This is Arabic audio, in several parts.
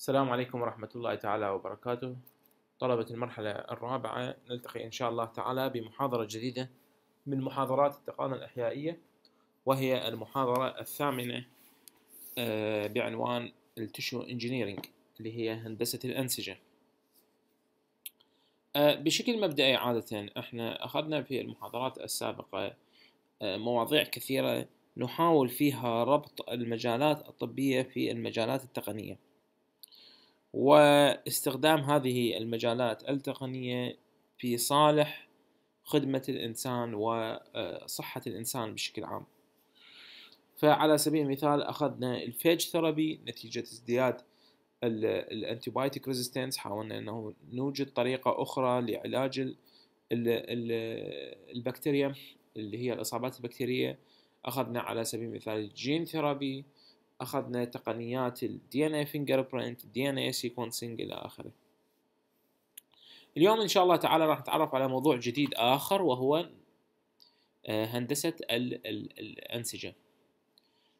السلام عليكم ورحمة الله تعالى وبركاته طلبة المرحلة الرابعة نلتقي إن شاء الله تعالى بمحاضرة جديدة من محاضرات التقانة الإحيائية وهي المحاضرة الثامنة آه، بعنوان التشو انجينيرينج اللي هي هندسة الأنسجة آه، بشكل مبدئي عادة احنا أخذنا في المحاضرات السابقة آه، مواضيع كثيرة نحاول فيها ربط المجالات الطبية في المجالات التقنية واستخدام هذه المجالات التقنية في صالح خدمة الإنسان وصحة الإنسان بشكل عام فعلى سبيل المثال أخذنا الفيج ثيرابي نتيجة ازدياد الانتيبايتيك ريزيستنس حاولنا أنه نوجد طريقة أخرى لعلاج البكتيريا اللي هي الإصابات البكتيرية أخذنا على سبيل المثال الجين ثيرابي اخذنا تقنيات الدي ان اي فينجر برنت الدي ان اي سيكونسنج الى اخره اليوم ان شاء الله تعالى راح نتعرف على موضوع جديد اخر وهو آه، هندسه الانسجه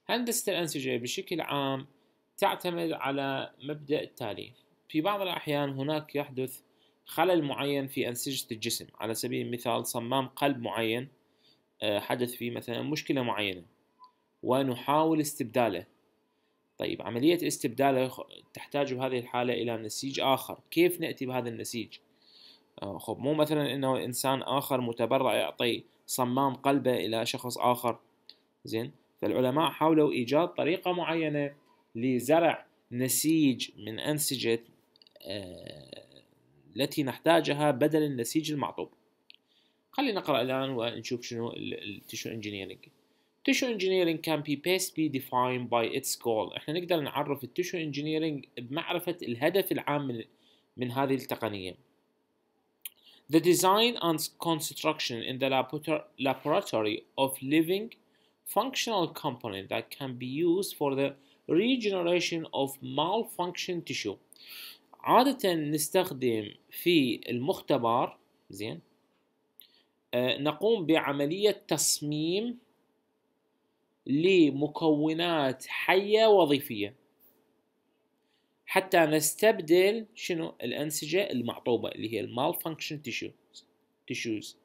هندسه الانسجه بشكل عام تعتمد على مبدا التالي في بعض الاحيان هناك يحدث خلل معين في انسجه الجسم على سبيل المثال صمام قلب معين آه، حدث فيه مثلا مشكله معينه ونحاول استبداله طيب عملية استبداله تحتاج بهذه الحالة إلى نسيج آخر كيف نأتي بهذا النسيج آه، خب مو مثلا أنه إنسان آخر متبرع يعطي صمام قلبه إلى شخص آخر زين فالعلماء حاولوا إيجاد طريقة معينة لزرع نسيج من أنسجة آه، التي نحتاجها بدل النسيج المعطوب خلينا نقرأ الآن ونشوف شنو التشو انجينيرينج tissue engineering كان بي best بي ديفاين باي اتس جول احنا نقدر نعرف التشو engineering بمعرفة الهدف العام من, من هذه التقنية The design and construction in the laboratory of living functional component that can be used for the regeneration of malfunction tissue عادة نستخدم في المختبر زين نقوم بعملية تصميم لمكونات حية وظيفية حتى نستبدل شنو الأنسجة المعطوبة اللي هي malfunction tissues تيشوز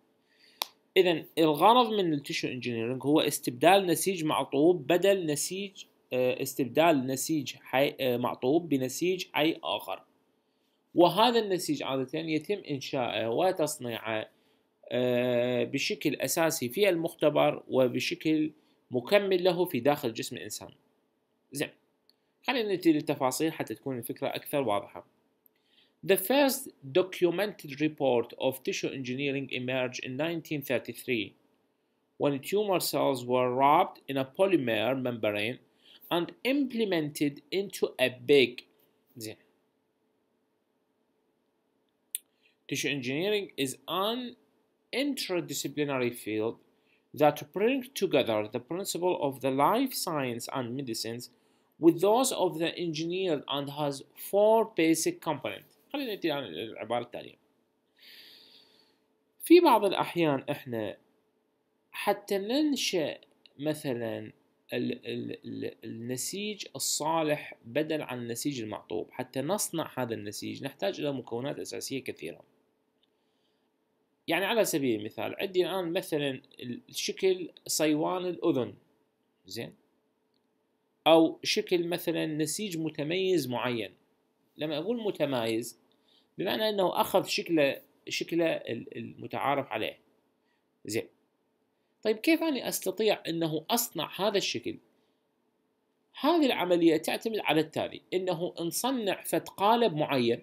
إذا الغرض من التيشو engineering هو استبدال نسيج معطوب بدل نسيج آه، استبدال نسيج حي آه، معطوب بنسيج حي آخر وهذا النسيج عادة يتم إنشاؤه وتصنيعه آه، بشكل أساسي في المختبر وبشكل مكمل له في داخل جسم الإنسان زين خلينا نأتي للتفاصيل حتى تكون الفكرة أكثر واضحة The first documented report of tissue engineering emerged in 1933 when tumor cells were wrapped in a polymer membrane and implemented into a big زين Tissue engineering is an interdisciplinary field that bring together the principle of the life science and medicines with those of the engineer and has four basic components خلينا نأتي عن العبارة التالية في بعض الأحيان إحنا حتى ننشأ مثلا ال ال ال النسيج الصالح بدل عن النسيج المعطوب حتى نصنع هذا النسيج نحتاج إلى مكونات أساسية كثيرة يعني على سبيل المثال عندي الآن مثلا شكل صيوان الأذن زين أو شكل مثلا نسيج متميز معين لما أقول متميز بمعنى أنه أخذ شكله شكله المتعارف عليه زين طيب كيف أنا أستطيع أنه أصنع هذا الشكل هذه العملية تعتمد على التالي أنه نصنع فد قالب معين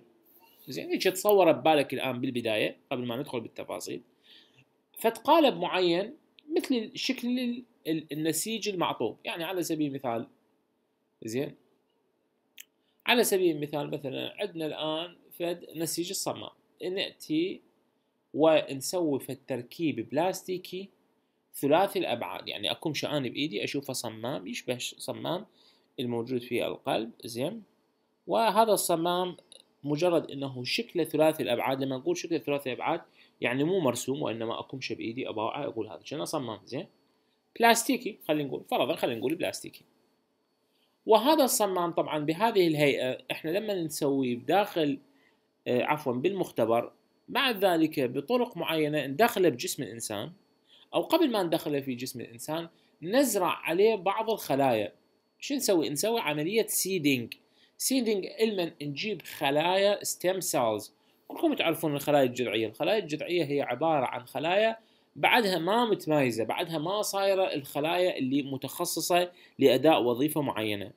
زين هيك تصور ببالك الان بالبدايه قبل ما ندخل بالتفاصيل فد قالب معين مثل شكل النسيج المعطوب يعني على سبيل المثال زين على سبيل المثال مثلا عندنا الان فد نسيج الصمام ناتي ونسوي فد تركيب بلاستيكي ثلاثي الابعاد يعني اكون شاني بايدي اشوفه صمام يشبه صمام الموجود في القلب زين وهذا الصمام مجرد انه شكله ثلاثي الابعاد لما نقول شكله ثلاثي الابعاد يعني مو مرسوم وانما اكمشه بايدي اباوعه اقول هذا شنو اصمم زين بلاستيكي خلينا نقول فرضا خلينا نقول بلاستيكي وهذا الصمام طبعا بهذه الهيئه احنا لما نسويه بداخل آه، عفوا بالمختبر بعد ذلك بطرق معينه ندخله بجسم الانسان او قبل ما ندخله في جسم الانسان نزرع عليه بعض الخلايا شو نسوي؟ نسوي عمليه سيدينج سيدنج إلمن نجيب خلايا ستيم سيلز كلكم تعرفون الخلايا الجذعية الخلايا الجذعية هي عبارة عن خلايا بعدها ما متمايزة بعدها ما صايرة الخلايا اللي متخصصة لأداء وظيفة معينة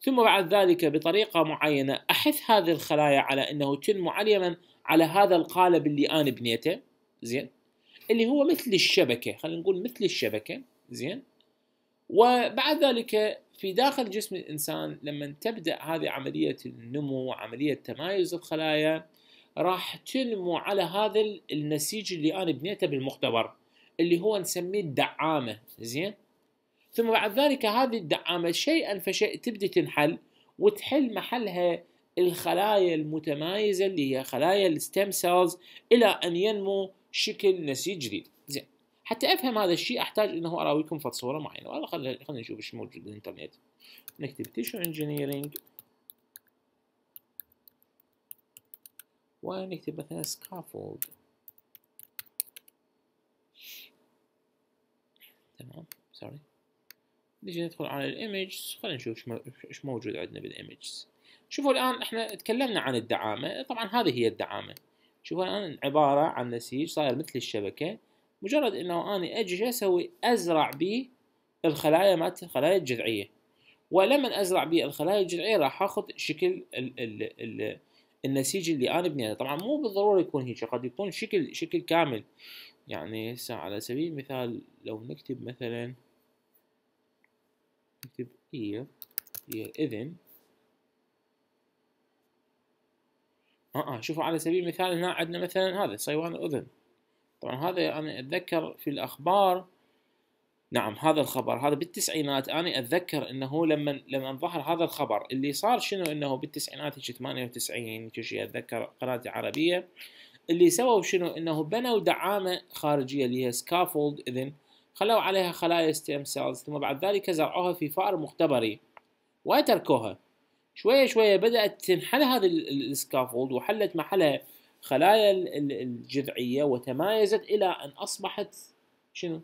ثم بعد ذلك بطريقة معينة أحث هذه الخلايا على أنه تنمو عليما على هذا القالب اللي أنا بنيته زين اللي هو مثل الشبكة خلينا نقول مثل الشبكة زين وبعد ذلك في داخل جسم الإنسان لما تبدأ هذه عملية النمو وعملية تمايز الخلايا راح تنمو على هذا النسيج اللي أنا بنيته بالمختبر اللي هو نسميه الدعامة زين ثم بعد ذلك هذه الدعامة شيئا فشيء تبدا تنحل وتحل محلها الخلايا المتمايزة اللي هي خلايا الستيم سيلز إلى أن ينمو شكل نسيج جديد حتى افهم هذا الشيء احتاج انه اراويكم فد صوره معينه والله خلينا خلينا نشوف ايش موجود بالانترنت نكتب تيشو انجينيرنج ونكتب مثلا سكافولد تمام سوري نجي ندخل على الايمج خلينا نشوف ايش موجود عندنا بالايمج شوفوا الان احنا تكلمنا عن الدعامه طبعا هذه هي الدعامه شوفوا الان عباره عن نسيج صاير مثل الشبكه مجرد انه اني اجي شو اسوي؟ ازرع به الخلايا مالت الخلايا الجذعيه ولما ازرع به الخلايا الجذعيه راح اخذ شكل ال ال ال النسيج اللي انا بنيته طبعا مو بالضروره يكون هيك قد يكون شكل شكل كامل يعني هسه على سبيل المثال لو نكتب مثلا نكتب here here اذن اه اه شوفوا على سبيل المثال هنا عندنا مثلا هذا صيوان الاذن طبعا هذا انا يعني اتذكر في الاخبار نعم هذا الخبر هذا بالتسعينات انا اتذكر انه لما لما ظهر هذا الخبر اللي صار شنو انه بالتسعينات هيك 98 شيء اتذكر قناه عربيه اللي سووا شنو انه بنوا دعامه خارجيه اللي هي سكافولد اذن خلوا عليها خلايا ستيم سيلز ثم بعد ذلك زرعوها في فأر مختبري وتركوها شوية شوية بدأت تنحل هذه السكافولد وحلت محلها خلايا الجذعيه وتمايزت الى ان اصبحت شنو؟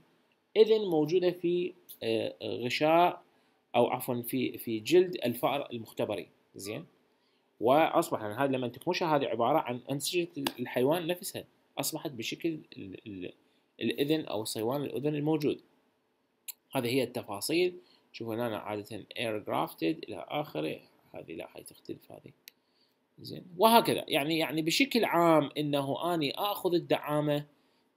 اذن موجوده في آه، غشاء او عفوا في في جلد الفأر المختبري زين واصبح يعني هذا لما تكمشها هذه عباره عن انسجه الحيوان نفسها اصبحت بشكل الاذن او صيوان الاذن الموجود هذه هي التفاصيل شوفوا هنا عاده air grafted الى اخره هذه لا هي تختلف هذه زين وهكذا يعني يعني بشكل عام انه اني اخذ الدعامه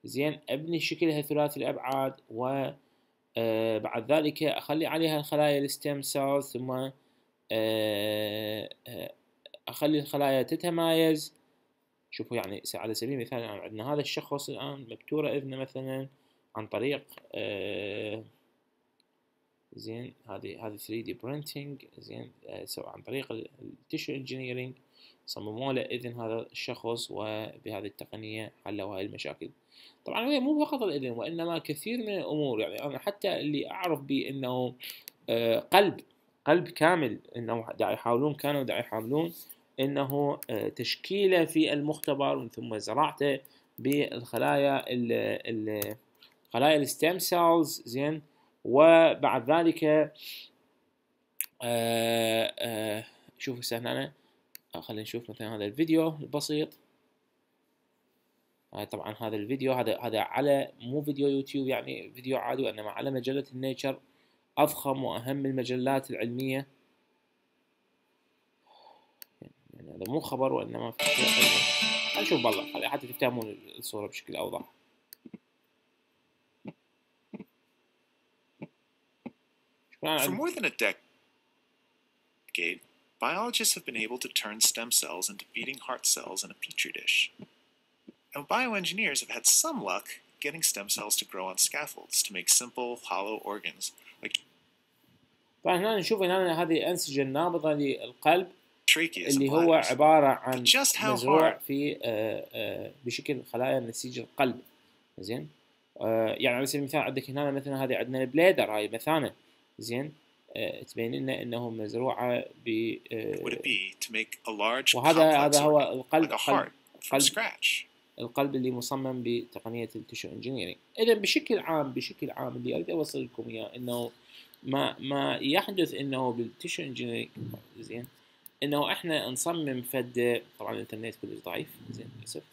زين ابني شكلها ثلاثي الابعاد و آه، بعد ذلك اخلي عليها الخلايا الستيم سيلز ثم آه، آه، اخلي الخلايا تتمايز شوفوا يعني على سبيل المثال يعني عندنا هذا الشخص الان مبتوره اذنه مثلا عن طريق زين هذه هذه 3 دي برينتينج زين سواء عن طريق التشو انجينيرينج صمموا له اذن هذا الشخص وبهذه التقنيه حلوا هاي المشاكل طبعا هي مو فقط الاذن وانما كثير من الامور يعني انا حتى اللي اعرف به انه آه، قلب قلب كامل انه دا يحاولون كانوا دا يحاولون انه آه، تشكيله في المختبر ومن ثم زراعته بالخلايا ال خلايا الستيم سيلز زين وبعد ذلك آه، شوفوا هسه هنا خلينا نشوف مثلا هذا الفيديو البسيط طبعا هذا الفيديو هذا هذا على مو فيديو يوتيوب يعني فيديو عادي وانما على مجله النيتشر اضخم واهم المجلات العلميه يعني هذا مو خبر وانما خلينا نشوف بالله حتى تفهمون الصوره بشكل اوضح For more than a decade, biologists have been able to turn stem cells into beating heart cells in a petri dish. And bioengineers have had some luck getting stem cells to grow on scaffolds to make simple hollow organs like فهنا نشوف هنا هذه الأنسجة النابضة للقلب اللي هو عبارة عن مزروع في بشكل خلايا نسيج القلب زين يعني على سبيل المثال عندك هنا مثلا هذه عندنا البليدر هاي مثانة زين تبين لنا انه مزروعه ب وهذا هذا هو القلب قلب, القلب اللي مصمم بتقنيه التشو انجينيرنج اذا بشكل عام بشكل عام اللي اريد اوصل لكم اياه انه ما ما يحدث انه بالتشو انجينيرنج زين انه احنا نصمم فد طبعا الانترنت كلش ضعيف زين للاسف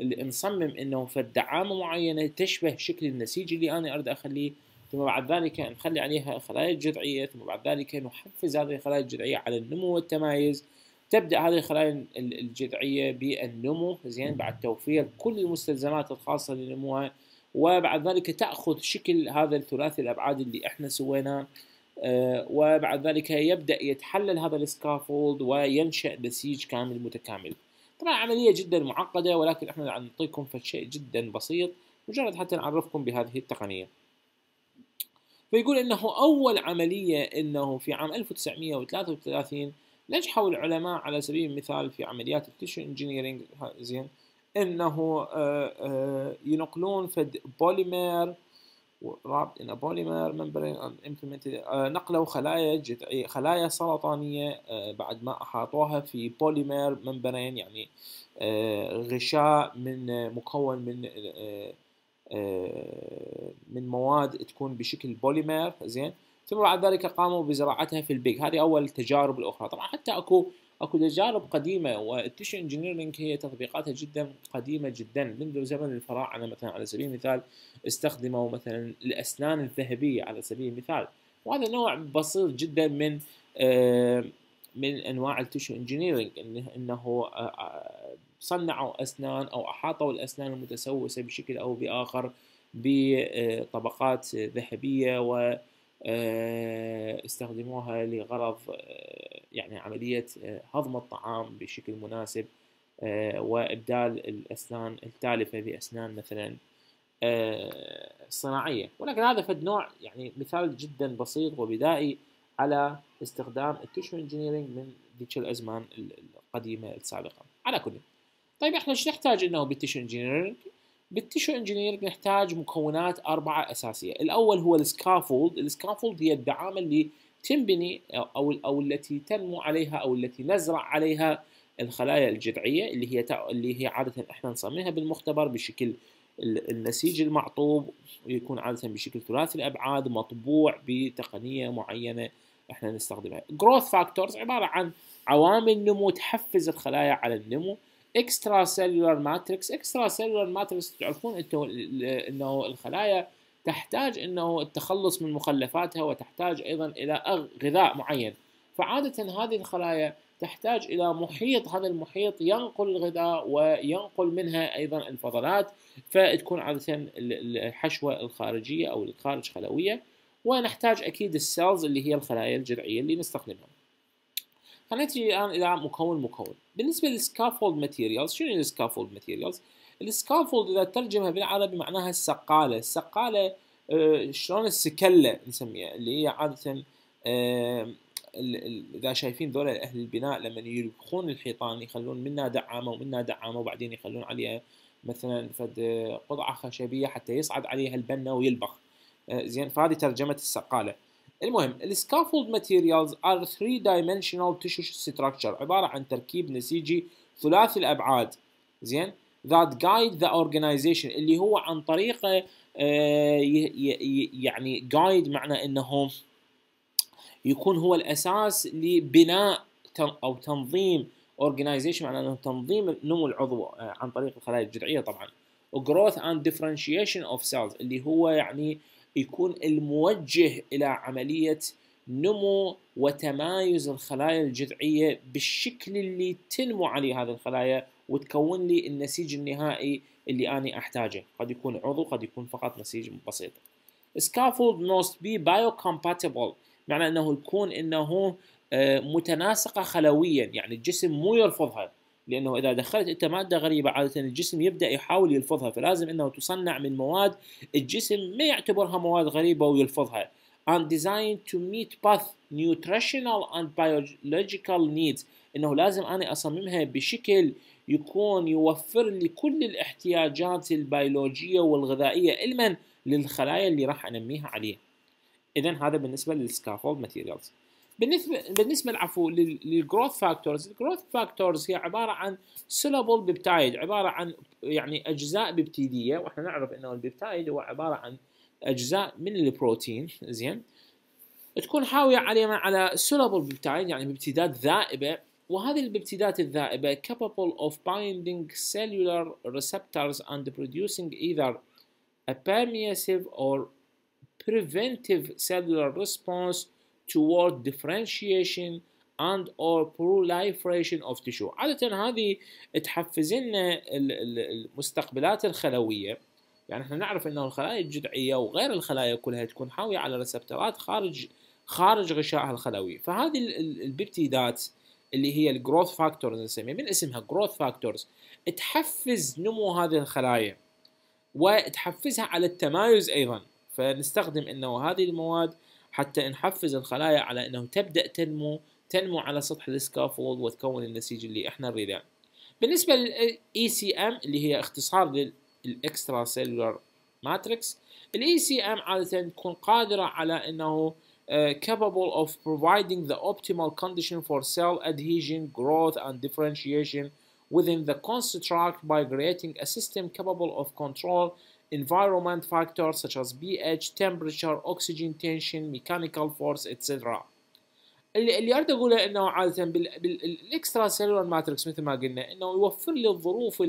اللي نصمم انه فد دعامه معينه تشبه شكل النسيج اللي انا اريد اخليه ثم بعد ذلك نخلي عليها خلايا الجذعية ثم بعد ذلك نحفز هذه الخلايا الجذعية على النمو والتمايز تبدأ هذه الخلايا الجذعية بالنمو زين بعد توفير كل المستلزمات الخاصة لنموها وبعد ذلك تأخذ شكل هذا الثلاثي الأبعاد اللي احنا سويناه آه، وبعد ذلك يبدأ يتحلل هذا السكافولد وينشأ بسيج كامل متكامل طبعا عملية جدا معقدة ولكن احنا نعطيكم فشيء جدا بسيط مجرد حتى نعرفكم بهذه التقنية فيقول انه اول عمليه انه في عام 1933 نجحوا العلماء على سبيل المثال في عمليات التشو انجينيرنج زين انه آه، آه، ينقلون فد بوليمر رابط ان بوليمر ممبرين آه، نقلوا خلايا جذعيه خلايا سرطانيه بعد ما احاطوها في بوليمر ممبرين يعني غشاء من مكون من آه، من مواد تكون بشكل بوليمر زين ثم بعد ذلك قاموا بزراعتها في البيج هذه اول التجارب الاخرى طبعا حتى اكو اكو تجارب قديمه والتيشو انجينيرنج هي تطبيقاتها جدا قديمه جدا منذ زمن الفراعنه مثلا على سبيل المثال استخدموا مثلا الاسنان الذهبيه على سبيل المثال وهذا نوع بسيط جدا من آه، من انواع التيشو انجينيرنج انه آه، صنعوا أسنان أو أحاطوا الأسنان المتسوسة بشكل أو بآخر بطبقات آه، ذهبية و آه، استخدموها لغرض آه، يعني عملية هضم الطعام بشكل مناسب وإبدال الأسنان التالفة بأسنان مثلا صناعية ولكن هذا فد نوع يعني مثال جدا بسيط وبدائي على استخدام التشو انجينيرينج من ذيك الأزمان القديمة السابقة على كل طيب احنا ايش نحتاج انه بالتيشو انجينيرنج؟ بالتيشو انجينيرنج نحتاج مكونات اربعه اساسيه، الاول هو السكافولد، السكافولد هي الدعامه اللي تنبني او او التي تنمو عليها او التي نزرع عليها الخلايا الجذعيه اللي هي اللي هي عاده احنا نسميها بالمختبر بشكل النسيج المعطوب ويكون عاده بشكل ثلاثي الابعاد مطبوع بتقنيه معينه احنا نستخدمها. جروث فاكتورز عباره عن عوامل نمو تحفز الخلايا على النمو اكسترا سيلولار ماتريكس اكسترا سيلولار ماتريكس تعرفون انتم انه الخلايا تحتاج انه التخلص من مخلفاتها وتحتاج ايضا الى غذاء معين فعاده هذه الخلايا تحتاج الى محيط هذا المحيط ينقل الغذاء وينقل منها ايضا الفضلات فتكون عاده الحشوه الخارجيه او الخارج خلويه ونحتاج اكيد السيلز اللي هي الخلايا الجذعيه اللي نستخدمها خلينا نجي الان الى مكون مكون بالنسبه للسكافولد ماتيريالز شنو السكافولد ماتيريالز السكافولد اذا ترجمها بالعربي معناها السقاله السقاله آه، شلون السكله نسميها اللي هي عاده آه، اذا شايفين ذولا اهل البناء لما يلبخون الحيطان يخلون منها دعامه ومنها دعامه وبعدين يخلون عليها مثلا فد آه، قطعه خشبيه حتى يصعد عليها البنا ويلبخ زين فهذه ترجمه السقاله المهم السكافولد ماتيريالز ار 3 دايمنشنال تيشو ستراكشر عباره عن تركيب نسيجي ثلاثي الابعاد زين ذات جايد ذا اورجنايزيشن اللي هو عن طريقه آه، يعني جايد معنى انه يكون هو الاساس لبناء او تنظيم اورجنايزيشن معنى انه تنظيم نمو العضو آه، عن طريق الخلايا الجذعيه طبعا وجروث اند ديفرنشيشن اوف سيلز اللي هو يعني آه يكون الموجه الى عمليه نمو وتمايز الخلايا الجذعيه بالشكل اللي تنمو عليه هذه الخلايا وتكون لي النسيج النهائي اللي انا احتاجه، قد يكون عضو قد يكون فقط نسيج بسيط. scaffold must be biocompatible معنى انه يكون انه آه، متناسقه خلويا يعني الجسم مو يرفضها لانه اذا دخلت انت ماده غريبه عاده الجسم يبدا يحاول يلفظها فلازم انه تصنع من مواد الجسم ما يعتبرها مواد غريبه ويلفظها and designed to meet both nutritional and biological needs انه لازم انا اصممها بشكل يكون يوفر لي كل الاحتياجات البيولوجيه والغذائيه علما للخلايا اللي راح انميها عليها اذا هذا بالنسبه للسكافولد ماتيريالز بالنسبه بالنسبه العفو للجروث فاكتورز الجروث فاكتورز هي عباره عن سيلابل بيبتايد عباره عن يعني اجزاء ببتيديه واحنا نعرف انه البيبتايد هو عباره عن اجزاء من البروتين زين تكون حاويه على على سولابل بيبتايد يعني بابتدات ذائبه وهذه الببتيدات الذائبه capable of binding cellular receptors and producing either a permissive or preventive cellular response toward differentiation and or proliferation of tissue عادة هذه تحفز لنا المستقبلات الخلوية يعني احنا نعرف انه الخلايا الجذعية وغير الخلايا كلها تكون حاوية على ريسبتورات خارج خارج غشائها الخلوي فهذه البيبتيدات اللي هي الجروث فاكتورز نسميها من اسمها جروث فاكتورز تحفز نمو هذه الخلايا وتحفزها على التمايز ايضا فنستخدم انه هذه المواد حتى نحفز الخلايا على انه تبدا تنمو تنمو على سطح السكافولد وتكون النسيج اللي احنا نريده بالنسبه للاي سي e ام اللي هي اختصار للاكسترا سيلولر ماتريكس الاي سي ام عاده تكون قادره على انه آه، capable of providing the optimal condition for cell adhesion, growth, and differentiation within the construct by creating a system capable of control environment factors such as pH, temperature, oxygen tension, mechanical force, etc. اللي, اللي اريد اقوله انه عاده بالاكسترا سيلولار ماتريكس مثل ما قلنا انه يوفر لي الظروف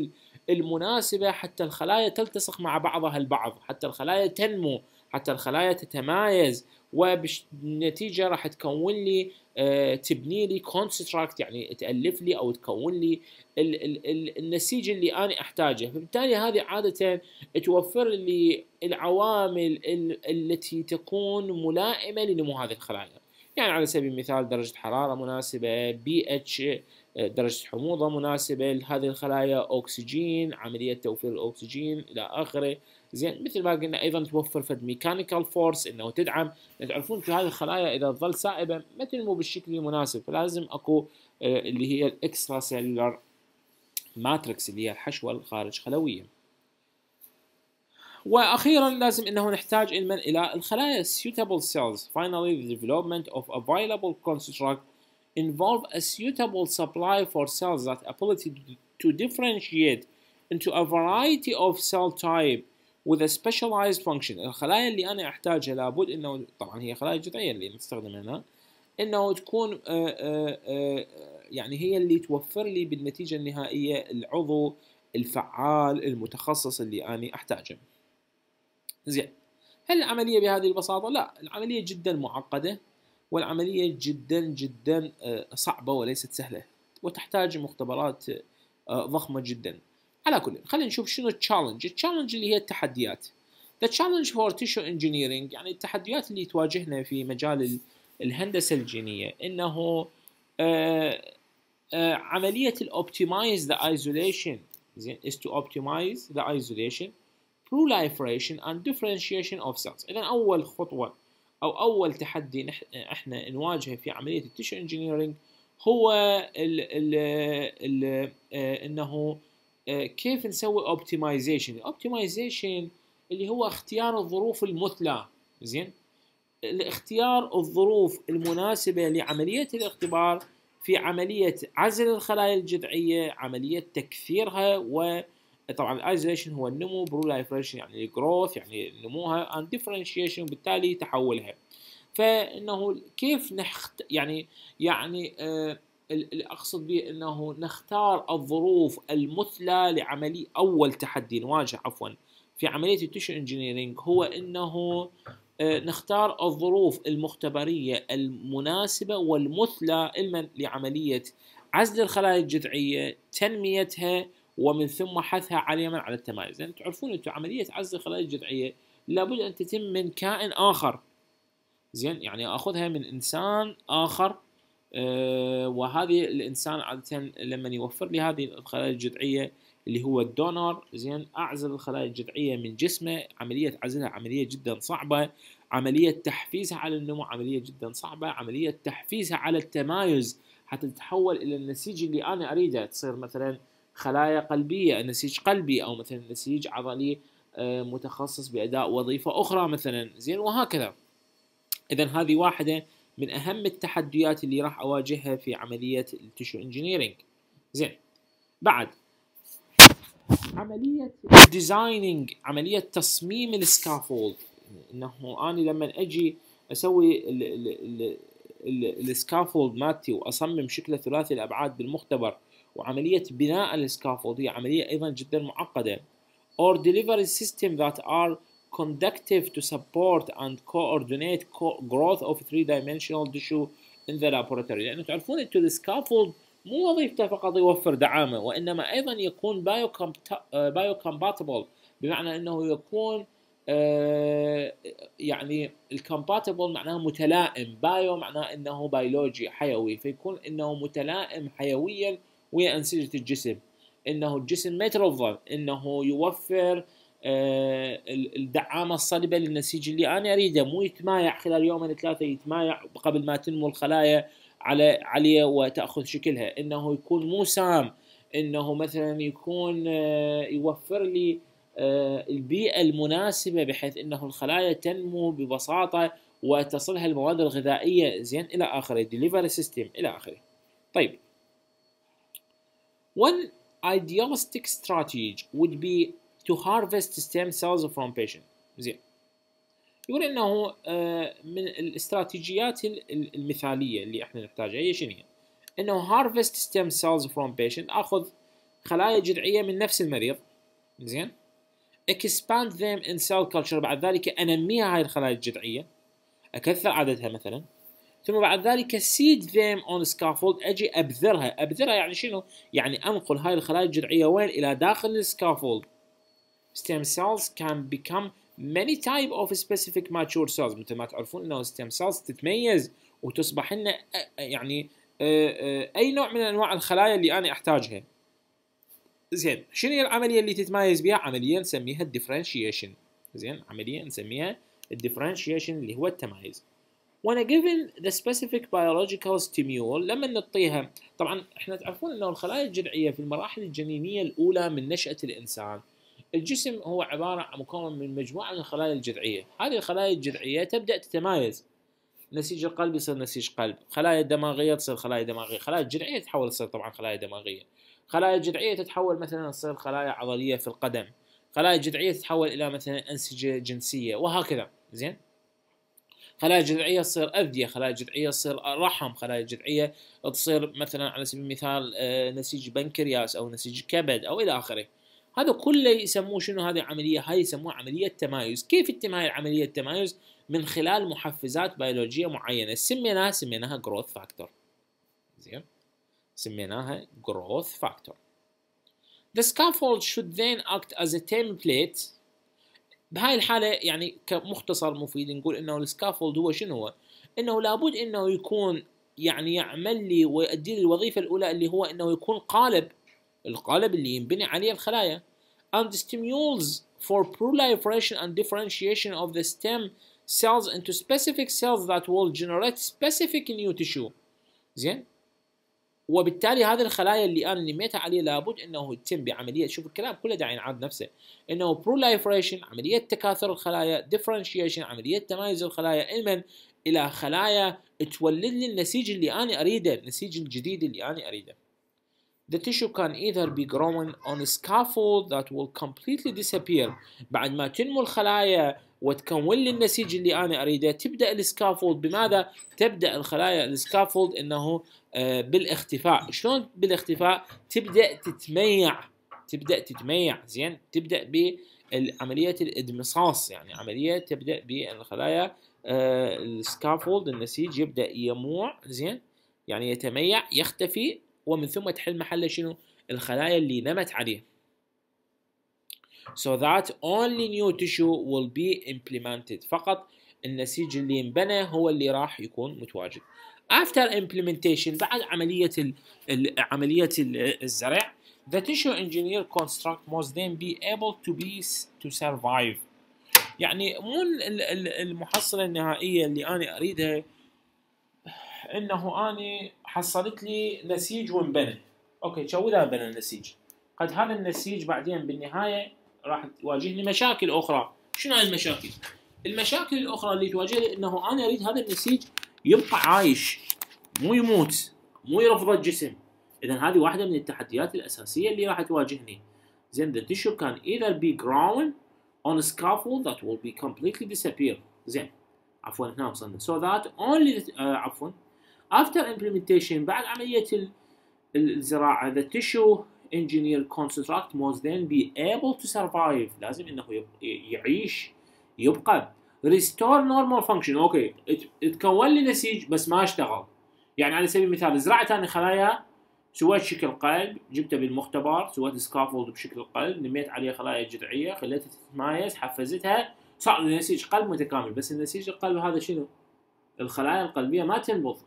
المناسبه حتى الخلايا تلتصق مع بعضها البعض حتى الخلايا تنمو حتى الخلايا تتمايز وبالنتيجه راح تكون لي آه، تبني لي كونستراكت يعني تالف لي او تكون لي النسيج اللي انا احتاجه فبالتالي هذه عاده توفر لي العوامل التي تكون ملائمه لنمو هذه الخلايا يعني على سبيل المثال درجه حراره مناسبه بي اتش آه، درجة حموضة مناسبة لهذه الخلايا أكسجين عملية توفير الأكسجين إلى آخره زين مثل ما قلنا ايضا توفر فد ميكانيكال فورس انه تدعم تعرفون في هذه الخلايا اذا تظل سائبه ما تنمو بالشكل المناسب فلازم اكو آه، اللي هي الاكسترا سيلولار ماتريكس اللي هي الحشوه الخارج خلويه واخيرا لازم انه نحتاج الى الخلايا suitable cells finally the development of a viable construct involve a suitable supply for cells that ability to differentiate into a variety of cell type a specialized function الخلايا اللي انا احتاجها لابد انه طبعا هي خلايا جذعيه اللي نستخدمها هنا انه تكون آه، آه، آه، يعني هي اللي توفر لي بالنتيجه النهائيه العضو الفعال المتخصص اللي انا احتاجه. زين هل العمليه بهذه البساطه؟ لا العمليه جدا معقده والعمليه جدا جدا صعبه وليست سهله وتحتاج مختبرات ضخمه جدا. على كل خلينا نشوف شنو التشالنج التشالنج اللي هي التحديات ذا تشالنج فور تيشو انجينيرنج يعني التحديات اللي تواجهنا في مجال الهندسة الجينية انه آه، آه، عملية الاوبتمايز ذا ايزوليشن زين از تو اوبتمايز ذا ايزوليشن برو proliferation and differentiation of cells اذا اول خطوة او اول تحدي احنا نواجهه في عملية التيشو انجينيرنج هو ال ال ال آه، انه آه، كيف نسوي اوبتمايزيشن اوبتمايزيشن اللي هو اختيار الظروف المثلى زين اختيار الظروف المناسبة لعملية الاختبار في عملية عزل الخلايا الجذعية عملية تكثيرها و طبعا الايزوليشن هو النمو بروليفريشن يعني الجروث يعني نموها اند ديفرنشيشن وبالتالي تحولها فانه كيف نحت يعني يعني آه اللي اقصد به انه نختار الظروف المثلى لعملي اول تحدي نواجه عفوا في عمليه التشو انجينيرينج هو انه آه، نختار الظروف المختبريه المناسبه والمثلى لعمليه عزل الخلايا الجذعيه تنميتها ومن ثم حثها عاليا على التمايز لان يعني تعرفون انتم عمليه عزل الخلايا الجذعيه لابد ان تتم من كائن اخر زين يعني اخذها من انسان اخر آه، وهذه الانسان عاده لما يوفر لي هذه الخلايا الجذعيه اللي هو الدونر زين اعزل الخلايا الجذعيه من جسمه عمليه عزلها عمليه جدا صعبه عمليه تحفيزها على النمو عمليه جدا صعبه عمليه تحفيزها على التمايز حتى تتحول الى النسيج اللي انا اريده تصير مثلا خلايا قلبيه نسيج قلبي او مثلا نسيج عضلي آه، متخصص باداء وظيفه اخرى مثلا زين وهكذا اذا هذه واحده من اهم التحديات اللي راح اواجهها في عمليه التشو انجينيرنج زين بعد عمليه ديزايننج عمليه تصميم السكافولد انه انا لما اجي اسوي السكافولد مالتي واصمم شكله ثلاثي الابعاد بالمختبر وعمليه بناء السكافولد هي عمليه ايضا جدا معقده or delivery system that are conductive to support and coordinate co growth of three-dimensional tissue in the laboratory لأنه تعرفون أنتوا the scaffold مو وظيفته فقط يوفر دعامة وإنما أيضا يكون آه، biocompatible بمعنى أنه يكون آه، يعني الكومباتبل معناه متلائم بايو معناه انه بيولوجي حيوي فيكون انه متلائم حيويا ويا انسجه الجسم انه الجسم ما يترفض انه يوفر آه، الدعامه الصلبه للنسيج اللي انا اريده مو يتمايع خلال يومين ثلاثه يتمايع قبل ما تنمو الخلايا على عليه وتاخذ شكلها انه يكون مو سام انه مثلا يكون آه، يوفر لي آه، البيئه المناسبه بحيث انه الخلايا تنمو ببساطه وتصلها المواد الغذائيه زين الى اخره ديليفري سيستم الى اخره طيب one idealistic strategy would be to harvest stem cells from patient زين يقول انه آه، من الاستراتيجيات المثاليه اللي احنا نحتاجها هي شنو هي؟ انه harvest stem cells from patient اخذ خلايا جذعيه من نفس المريض زين expand them in cell culture بعد ذلك انميها هاي الخلايا الجذعيه اكثر عددها مثلا ثم بعد ذلك seed them on scaffold اجي ابذرها ابذرها يعني شنو؟ يعني انقل هاي الخلايا الجذعيه وين الى داخل السكافولد stem cells can become many type of specific mature cells مثل ما تعرفون انه stem cells تتميز وتصبح لنا يعني آه، آه، اي نوع من انواع الخلايا اللي انا احتاجها زين شنو هي العمليه اللي تتميز بها عمليه نسميها differentiation زين عمليه نسميها differentiation اللي هو التمايز وانا given the specific biological stimuli لما نعطيها طبعا احنا تعرفون انه الخلايا الجذعيه في المراحل الجنينيه الاولى من نشاه الانسان الجسم هو عبارة عن مكون من مجموعة من الخلايا الجذعية هذه الخلايا الجذعية تبدأ تتمايز نسيج القلب يصير نسيج قلب خلايا دماغية تصير خلايا دماغية خلايا الجذعية تتحول تصير طبعا خلايا دماغية خلايا الجذعية تتحول مثلا تصير خلايا عضلية في القدم خلايا الجذعية تتحول إلى مثلا أنسجة جنسية وهكذا زين خلايا جذعية تصير أذية خلايا جذعية تصير رحم خلايا جذعية تصير مثلا على سبيل المثال آه، نسيج بنكرياس أو نسيج كبد أو إلى آخره هذا كله يسموه شنو هذه عملية هاي يسموها عملية تمايز كيف التمايل عملية التمايز من خلال محفزات بيولوجية معينة سميناها سميناها جروث فاكتور زين سميناها growth factor. The scaffold should then act as a template بهاي الحالة يعني كمختصر مفيد نقول انه السكافولد هو شنو هو؟ انه لابد انه يكون يعني يعمل لي ويؤدي لي الوظيفة الأولى اللي هو انه يكون قالب القالب اللي ينبني عليه الخلايا and the stimules for proliferation and differentiation of the stem cells into specific cells that will generate specific new tissue زين وبالتالي هذه الخلايا اللي انا نميتها عليه لابد انه يتم بعمليه شوف الكلام كله داعي ينعاد نفسه انه proliferation عمليه تكاثر الخلايا differentiation عمليه تمايز الخلايا علما الى خلايا تولد لي النسيج اللي انا اريده النسيج الجديد اللي انا اريده the tissue can either be growing on a scaffold that will completely disappear بعد ما تنمو الخلايا وتكون لي النسيج اللي انا اريده تبدا السكافولد بماذا؟ تبدا الخلايا السكافولد انه آه، بالاختفاء، شلون بالاختفاء؟ تبدا تتميع تبدا تتميع زين تبدا بعمليه الادمصاص يعني عمليه تبدا بالخلايا آه، السكافولد النسيج يبدا يموع زين يعني يتميع يختفي ومن ثم تحل محل شنو الخلايا اللي نمت عليه so that only new tissue will be implemented فقط النسيج اللي انبنى هو اللي راح يكون متواجد after implementation بعد عملية عملية الزرع the tissue engineer construct must then be able to be to survive يعني مو المحصلة النهائية اللي أنا أريدها انه اني حصلت لي نسيج وانبنى اوكي شو اذا بنى النسيج قد هذا النسيج بعدين بالنهايه راح تواجهني مشاكل اخرى شنو هاي المشاكل المشاكل الاخرى اللي تواجهني انه انا اريد هذا النسيج يبقى عايش مو يموت مو يرفض الجسم اذا هذه واحده من التحديات الاساسيه اللي راح تواجهني زين ذا تشو كان either be جراون on a scaffold that will be completely زين عفوا هنا وصلنا so that only آه، عفوا After implementation بعد عملية الزراعة the tissue engineer construct must then be able to survive لازم انه يعيش يبقى restore normal function اوكي تكون لي نسيج بس ما اشتغل يعني على سبيل المثال زرعت انا خلايا سويت شكل قلب جبته بالمختبر سويت سكافولد بشكل قلب نميت عليه خلايا جذعيه خليتها تتمايز حفزتها صار نسيج قلب متكامل بس النسيج القلب هذا شنو؟ الخلايا القلبيه ما تنبض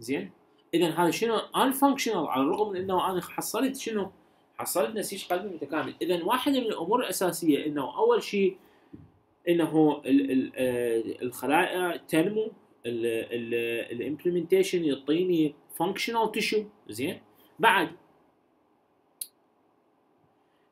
زين اذا هذا شنو ان فانكشنال على الرغم من انه انا حصلت شنو حصلت نسيج قلبي متكامل اذا واحده من الامور الاساسيه انه اول شيء انه آه، الخلايا تنمو الامبلمنتيشن يعطيني فانكشنال تشو زين بعد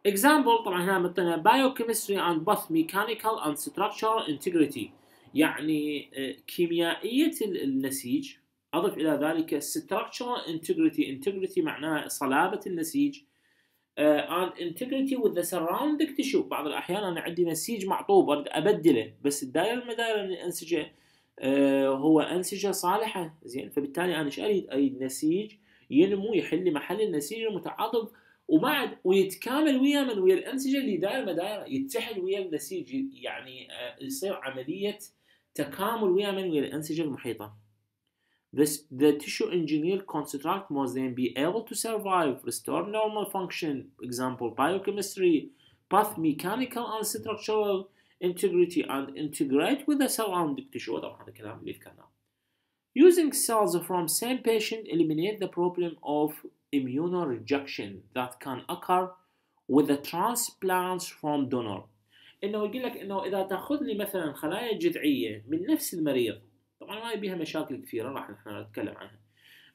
اكزامبل طبعا هنا مثلنا بايوكيمستري اند بث ميكانيكال اند ستراكشرال انتجريتي يعني آه، كيميائيه النسيج أضف إلى ذلك structural integrity integrity معناها صلابة النسيج uh, and integrity with the surrounding tissue بعض الأحيان أنا عندي نسيج معطوب أريد أبدله بس الدائرة المدائرة من الأنسجة uh, آه، هو أنسجة صالحة زين فبالتالي أنا إيش أريد؟ أريد نسيج ينمو يحل محل النسيج المتعاطف وبعد ويتكامل ويا من ويا الأنسجة اللي دائرة مدائرة يتحد ويا النسيج يعني uh, يصير عملية تكامل ويا من ويا الأنسجة المحيطة This, the tissue engineered construct must then be able to survive, restore normal function, example biochemistry, path mechanical and structural integrity and integrate with the surrounding tissue Using cells from same patient eliminate the problem of immunorejection that can occur with the transplants from donor. انه يقول لك انه اذا تاخذ لي مثلا خلايا جذعيه من نفس المريض طبعا هاي بيها مشاكل كثيره راح نحن نتكلم عنها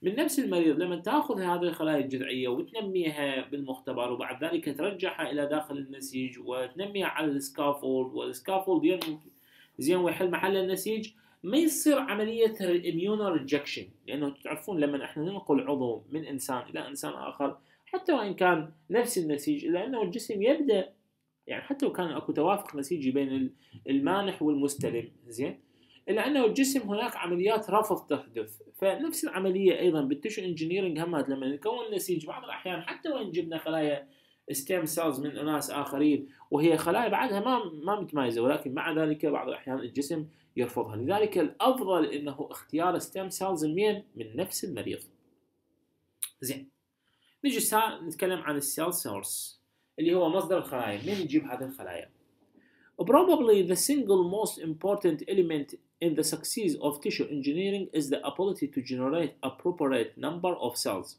من نفس المريض لما تاخذ هذه الخلايا الجذعيه وتنميها بالمختبر وبعد ذلك ترجعها الى داخل النسيج وتنميها على السكافولد والسكافولد ينمو زين ويحل محل النسيج ما يصير عمليه الاميونو ريجكشن لانه تعرفون لما احنا ننقل عضو من انسان الى انسان اخر حتى وان كان نفس النسيج الا انه الجسم يبدا يعني حتى لو كان اكو توافق نسيجي بين المانح والمستلم زين إلا أنه الجسم هناك عمليات رفض تحدث فنفس العملية أيضا بالتشو انجينيرنج همات لما نكون نسيج بعض الأحيان حتى وإن جبنا خلايا ستيم سيلز من أناس آخرين وهي خلايا بعدها ما ما متميزة ولكن مع ذلك بعض الأحيان الجسم يرفضها لذلك الأفضل أنه اختيار ستيم سيلز من من نفس المريض زين نجي نتكلم عن السيل سورس اللي هو مصدر الخلايا من نجيب هذه الخلايا probably the single most important element in the success of tissue engineering is the ability to generate appropriate number of cells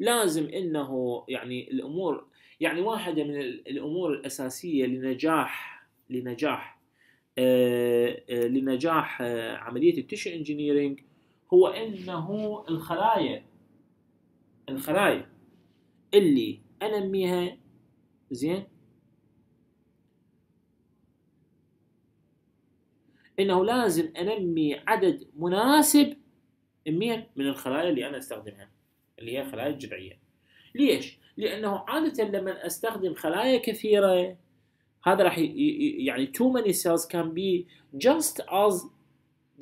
لازم انه يعني الامور يعني واحدة من الامور الاساسية لنجاح لنجاح آه, آه، لنجاح آه عملية التشو انجينيرينج هو انه الخلايا الخلايا اللي انميها زين انه لازم انمي عدد مناسب من من الخلايا اللي انا استخدمها اللي هي الخلايا الجذعيه ليش لانه عاده لما استخدم خلايا كثيره هذا راح يعني too many cells can be just as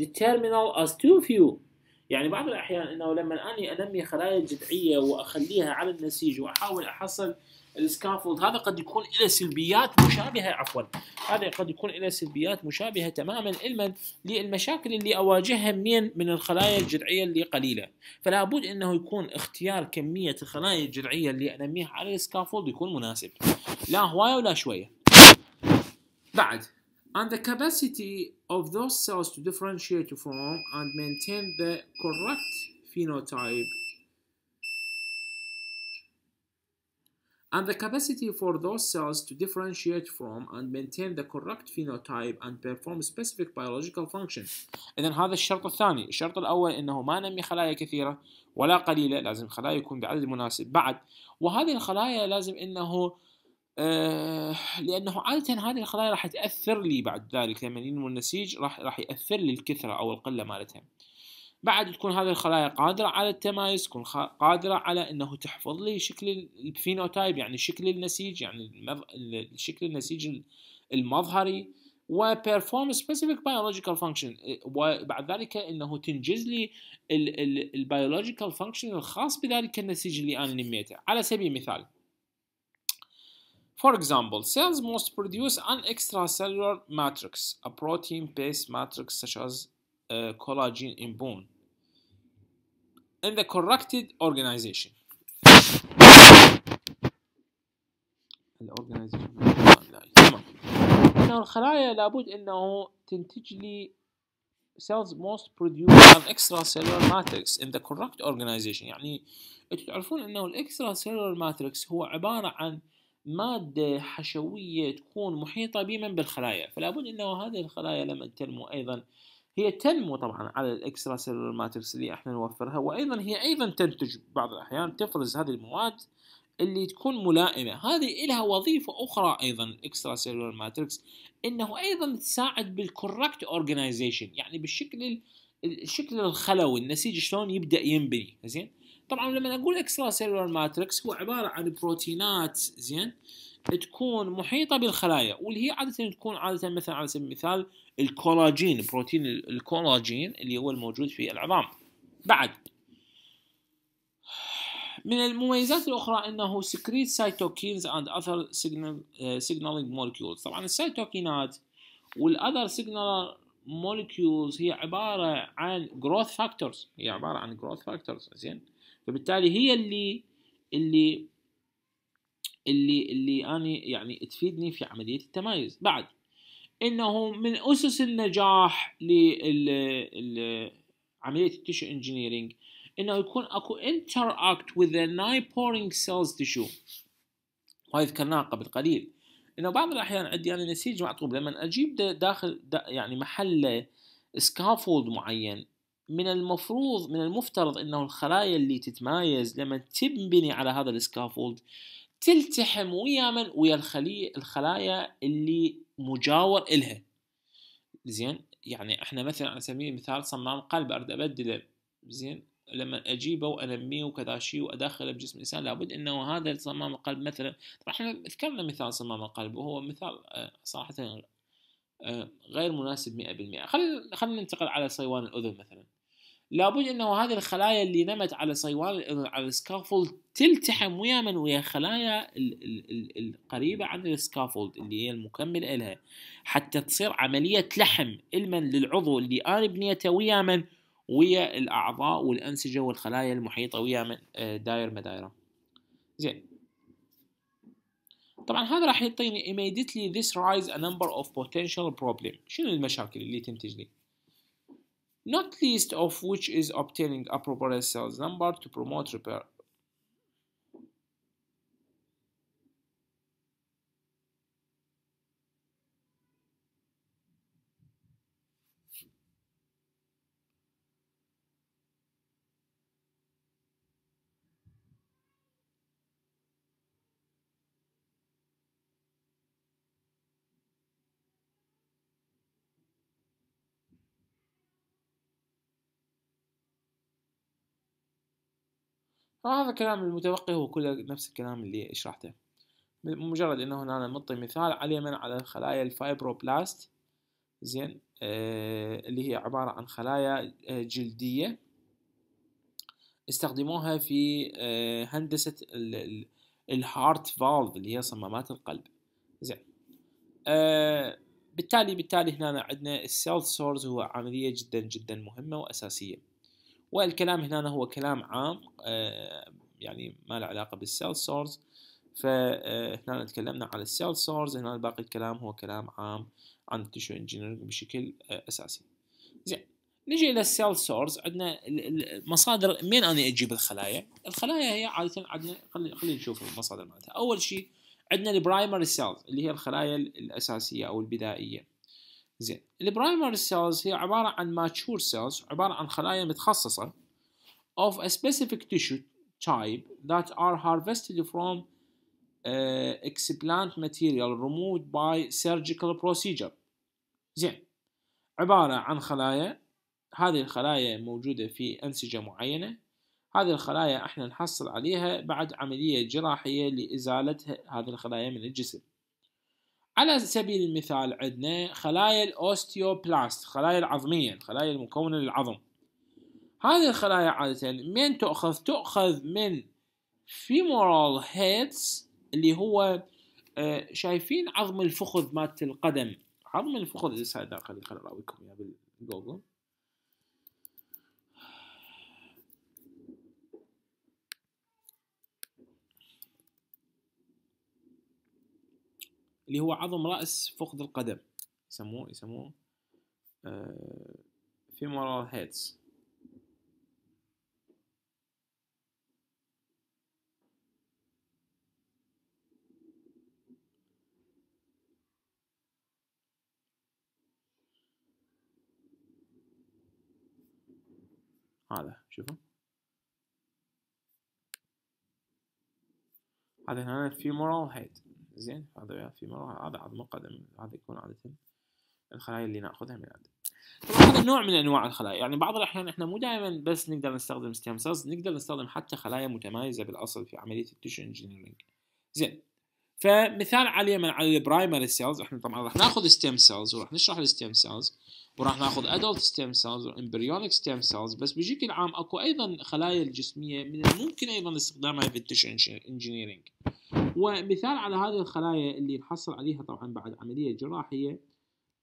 determinal as too few يعني بعض الاحيان انه لما اني انمي خلايا جذعيه واخليها على النسيج واحاول احصل السكافولد هذا قد يكون له سلبيات مشابهه عفوا هذا قد يكون له سلبيات مشابهه تماما علما للمشاكل اللي اواجهها من من الخلايا الجذعيه اللي قليله فلا بد انه يكون اختيار كميه الخلايا الجذعيه اللي انميها على السكافولد يكون مناسب لا هوايه ولا شويه بعد and the capacity of those cells to differentiate form and maintain the correct phenotype and the capacity for those cells to differentiate from and maintain the correct phenotype and perform specific biological function. إذا هذا الشرط الثاني، الشرط الأول أنه ما نمي خلايا كثيرة ولا قليلة، لازم خلايا يكون بعدد مناسب بعد، وهذه الخلايا لازم أنه آه لأنه عادة هذه الخلايا راح تأثر لي بعد ذلك لما ينمو النسيج راح راح يأثر لي الكثرة أو القلة مالتها. بعد تكون هذه الخلايا قادرة على التمايز تكون قادرة على أنه تحفظ لي شكل الفينوتايب يعني شكل النسيج يعني شكل النسيج المظهري و perform specific biological function وبعد ذلك انه تنجز لي البيولوجيكال فانكشن الخاص بذلك النسيج اللي انا نميته على سبيل المثال For example, cells must produce an extracellular matrix, a protein-based matrix such as collagen in bone in the corrected organization انه الخلايا لابد انه تنتج لي cells most produce an extracellular matrix in the correct organization يعني انتم تعرفون انه الاكسترا extracellular matrix هو عباره عن ماده حشويه تكون محيطه بمن بالخلايا فلابد انه هذه الخلايا لما تنمو ايضا هي تنمو طبعا على الاكسترا سيلولر ماتريكس اللي احنا نوفرها وايضا هي ايضا تنتج بعض الاحيان تفرز هذه المواد اللي تكون ملائمه هذه لها وظيفه اخرى ايضا الاكسترا سيلولر ماتريكس انه ايضا تساعد بالكوركت اورجنايزيشن يعني بالشكل الشكل الخلوي النسيج شلون يبدا ينبني زين طبعا لما اقول اكسترا سيلولر ماتريكس هو عباره عن بروتينات زين تكون محيطه بالخلايا واللي هي عاده تكون عاده مثلا على سبيل المثال الكولاجين بروتين الكولاجين اللي هو الموجود في العظام بعد من المميزات الاخرى انه سكريت سايتوكينز اند اذر سيجنالينج مولكيولز طبعا السايتوكينات والاذر سيجنال مولكيولز هي عباره عن جروث فاكتورز هي عباره عن جروث فاكتورز زين فبالتالي هي اللي اللي اللي اللي اني يعني تفيدني في عمليه التمايز بعد انه من اسس النجاح عمليه التيشو انجينيرنج انه يكون اكو انتر اكت وذ ناي بورينج سيلز تشو وهي ذكرناها قبل قليل انه بعض الاحيان عندي انا نسيج معطوب لما اجيب دا داخل دا يعني محل سكافولد معين من المفروض من المفترض انه الخلايا اللي تتمايز لما تبني على هذا السكافولد تلتحم ويا من ويا الخلية الخلايا اللي مجاور إلها زين يعني احنا مثلا على سبيل المثال صمام قلب ارد ابدله زين لما اجيبه وانميه وكذا شيء وادخله بجسم الانسان لابد انه هذا صمام القلب مثلا طبعا احنا ذكرنا مثال صمام القلب وهو مثال آه، صراحه آه، غير مناسب 100% خل خلينا ننتقل على صيوان الاذن مثلا لابد انه هذه الخلايا اللي نمت على صيوان على السكافولد تلتحم ويا من ويا خلايا القريبه عن السكافولد اللي هي المكمل الها حتى تصير عمليه لحم المن للعضو اللي انا بنيته ويا من ويا الاعضاء والانسجه والخلايا المحيطه ويا من آه، داير مدايره زين طبعا هذا راح يعطيني immediately this rise a number of potential problems شنو المشاكل اللي تنتج لي not least of which is obtaining appropriate sales number to promote repair آه، هذا كلام المتوقي هو كله نفس الكلام اللي شرحته مجرد انه هنا نعطي مثال على اليمن على الخلايا الفايبروبلاست زين آه اللي هي عبارة عن خلايا آه جلدية استخدموها في آه هندسة الهارت فالف اللي هي صمامات القلب زين آه بالتالي بالتالي هنا عندنا السيل سورس هو عملية جدا جدا مهمة وأساسية والكلام هنا هو كلام عام آه، يعني ما له علاقة بالسيل سورس فهنا تكلمنا على السيل سورس هنا باقي الكلام هو كلام عام عن التشو انجينيرنج بشكل آه، اساسي زين نجي الى السيل سورس عندنا المصادر من انا اجيب الخلايا الخلايا هي عاده عندنا خلينا خلي نشوف المصادر مالتها اول شيء عندنا البرايمري سيلز اللي هي الخلايا الاساسيه او البدائيه زين البرايمري سيلز هي عباره عن ماتشور سيلز عباره عن خلايا متخصصه of a specific tissue type that are harvested from uh, explant material removed by surgical procedure زين عباره عن خلايا هذه الخلايا موجوده في انسجه معينه هذه الخلايا احنا نحصل عليها بعد عمليه جراحيه لازالتها هذه الخلايا من الجسم على سبيل المثال عندنا خلايا الاوستيوبلاست خلايا العظمية الخلايا المكونة للعظم هذه الخلايا عادة من تؤخذ تؤخذ من femoral heads اللي هو آه، شايفين عظم الفخذ مات القدم عظم الفخذ هسه داخل خليني اراويكم اياه بالجوجل اللي هو عظم راس فقد القدم يسموه يسموه فيمورال آه، هيدز هذا شوفوا هذا هنا مورال هيد زين هذا في مرة هذا عظم مقدم هذا يكون عادة الخلايا اللي ناخذها من عندنا طبعا هذا نوع من انواع الخلايا يعني بعض الاحيان احنا مو دائما بس نقدر نستخدم ستيم سيلز نقدر نستخدم حتى خلايا متمايزه بالاصل في عمليه التيشو انجينيرنج زين فمثال عليه من على البرايمري سيلز احنا طبعا راح ناخذ ستيم سيلز وراح نشرح الستيم سيلز وراح ناخذ ادلت ستيم سيلز وامبريونيك ستيم سيلز بس بشكل عام اكو ايضا خلايا الجسميه من الممكن ايضا استخدامها في التيشو انجينيرنج نعم. ومثال على هذه الخلايا اللي نحصل عليها طبعا بعد عملية جراحية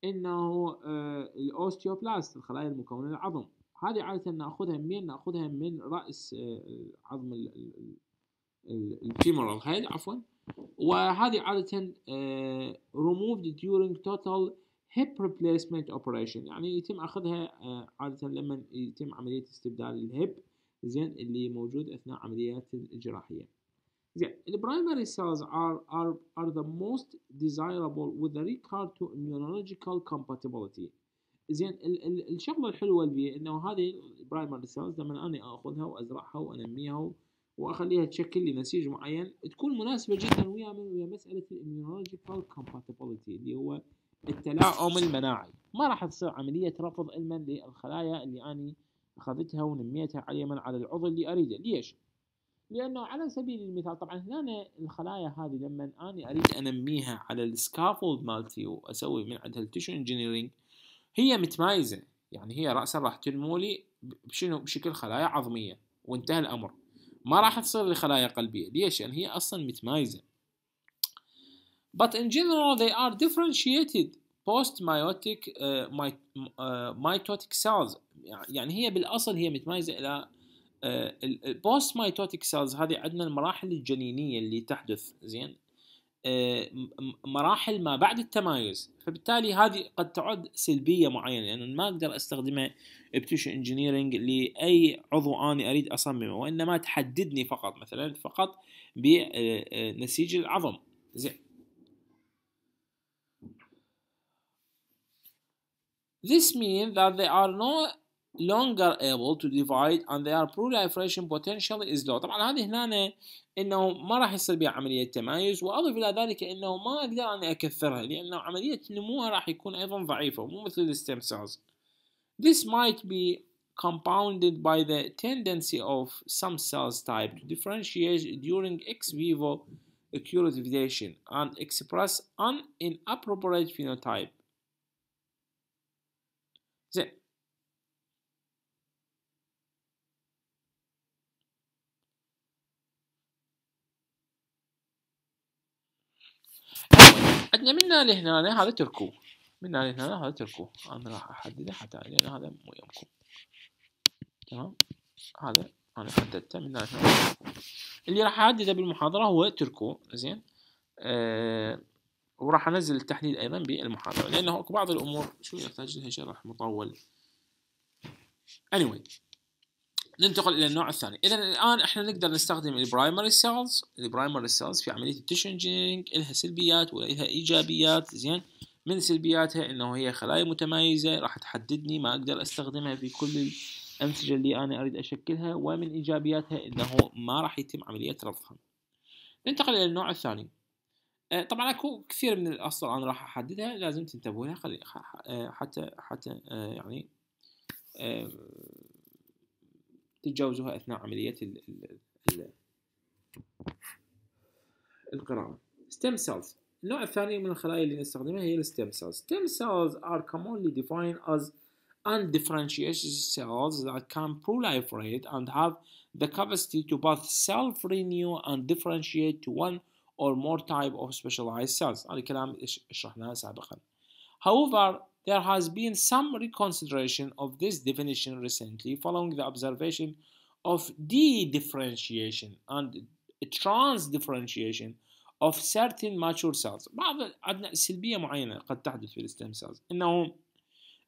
انه آه، الاوستيوبلاست الخلايا المكونة للعظم هذه عادة ناخذها من ناخذها من رأس آه، عظم الفيمورال هيد عفوا وهذه عادة آه، removed during total hip replacement operation يعني يتم اخذها عادة لما يتم عملية استبدال الهب زين اللي موجود اثناء عمليات الجراحية زين البرايمري cells are are are the most desirable with a regard to immunological compatibility زين ال ال الشغله الحلوه اللي بيه انه هذه البرايمري سيلز لما انا اخذها وازرعها وانميها واخليها تشكل لي نسيج معين تكون مناسبه جدا ويا من ويا مساله الاميونولوجيكال كومباتيبلتي اللي هو التلاؤم المناعي ما راح تصير عمليه رفض علما للخلايا اللي اني اخذتها ونميتها على من على العضو اللي اريده ليش لانه على سبيل المثال طبعا هنا الخلايا هذه لما اني اريد انميها على السكافولد مالتي واسوي من عندها التشو انجينيرنج هي متمايزه يعني هي راسا راح تنمو لي بشنو بشكل خلايا عظميه وانتهى الامر ما راح تصير لي خلايا قلبيه ليش؟ لان يعني هي اصلا متمايزه but in general they are differentiated post myotic uh, آه، my, uh, mitotic cells يعني هي بالاصل هي متمايزه الى البوست مايتوتيك سيلز هذه عندنا المراحل الجنينيه اللي تحدث زين آه، مراحل ما بعد التمايز فبالتالي هذه قد تعد سلبيه معينه لان يعني ما اقدر استخدمها بتيشو انجينيرنج لاي عضو انا اريد اصممه وانما تحددني فقط مثلا فقط بنسيج آه، آه، العظم زين This means that there are no longer able to divide and their proliferation potential is low طبعا هذه هنا انه ما راح يصير بها عمليه تمايز واضف الى ذلك انه ما اقدر اني اكثرها لانه عمليه نموها راح يكون ايضا ضعيفه مو مثل الستيم سيلز This might be compounded by the tendency of some cells type to differentiate during ex vivo cultivation and express an inappropriate phenotype. عندنا من لهنا هذا تركو من لهنا هذا تركو انا راح احدده حتى لان هذا مو يمكم تمام هذا انا حددته من لهنا اللي راح احدده بالمحاضره هو تركو زين أه وراح انزل التحديد ايضا بالمحاضره لانه اكو بعض الامور شو يحتاج لها شرح مطول anyway ننتقل الى النوع الثاني اذا الان احنا نقدر نستخدم البرايمري سيلز البرايمري سيلز في عمليه التيشن انجينيرنج لها سلبيات ولها ايجابيات زين من سلبياتها انه هي خلايا متمايزه راح تحددني ما اقدر استخدمها في كل الانسجه اللي انا اريد اشكلها ومن ايجابياتها انه ما راح يتم عمليه رفضها ننتقل الى النوع الثاني آه، طبعا اكو كثير من الاصل انا راح احددها لازم تنتبهوا لها خلي آه، حتى حتى آه، يعني تتجاوزوها أثناء عملية القراءة stem cells النوع الثاني من الخلايا اللي نستخدمها هي الستيم cells stem cells are commonly defined as undifferentiated cells that can proliferate and have the capacity to both self-renew and differentiate to one or more type of specialized cells هذا الكلام شرحناه سابقا however There has been some reconsideration of this definition recently following the observation of de-differentiation and trans-differentiation of certain mature cells بعض عندنا سلبية معينة قد تحدث في الستيم cells انه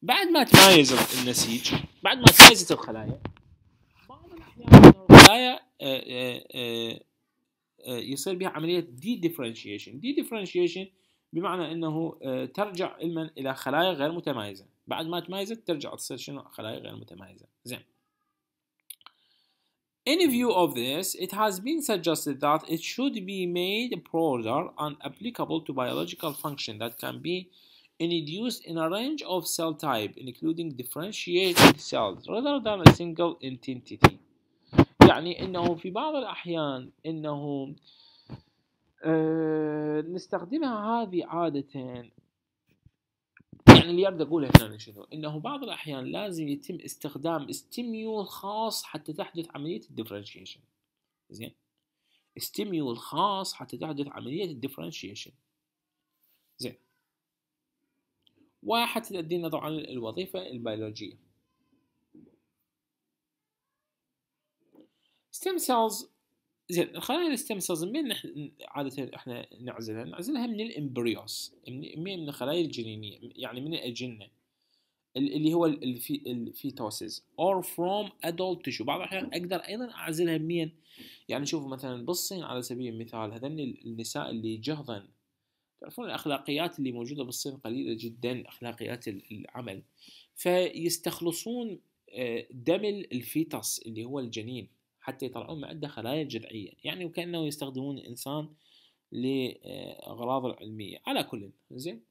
بعد ما تمايزت النسيج بعد ما تمايزت الخلايا بعض الاحيان الخلايا يصير بها عملية دي differentiation دي differentiation بمعنى انه ترجع علما الى خلايا غير متمايزه بعد ما تمايزت ترجع تصير شنو خلايا غير متمايزه زين In view of this, it has been suggested that it should be made broader and applicable to biological function that can be induced in a range of cell type, including differentiated cells, rather than a single entity. يعني انه في بعض الاحيان انه آه آه، نستخدمها هذه عادة يعني اللي اريد اقوله هنا شنو؟ انه بعض الاحيان لازم يتم استخدام استيميول خاص حتى تحدث عملية الديفرنشيشن زين استيميول خاص حتى تحدث عملية الديفرنشيشن زين وحتى تؤدينا طبعا الوظيفة البيولوجية stem cells زين خلينا الستيم سيلز منين عاده احنا نعزلها؟ نعزلها من الامبريوس من من الخلايا الجنينيه يعني من الاجنه اللي هو الفي الفيتوسز or from adult tissue بعض الاحيان اقدر ايضا اعزلها منين؟ يعني شوفوا مثلا بالصين على سبيل المثال هذن النساء اللي جهضن تعرفون الاخلاقيات اللي موجوده بالصين قليله جدا اخلاقيات العمل فيستخلصون آه، دم الفيتوس اللي هو الجنين حتى يطلعون معدة خلايا جذعية يعني وكأنه يستخدمون الإنسان لأغراض آه، العلمية على كل زين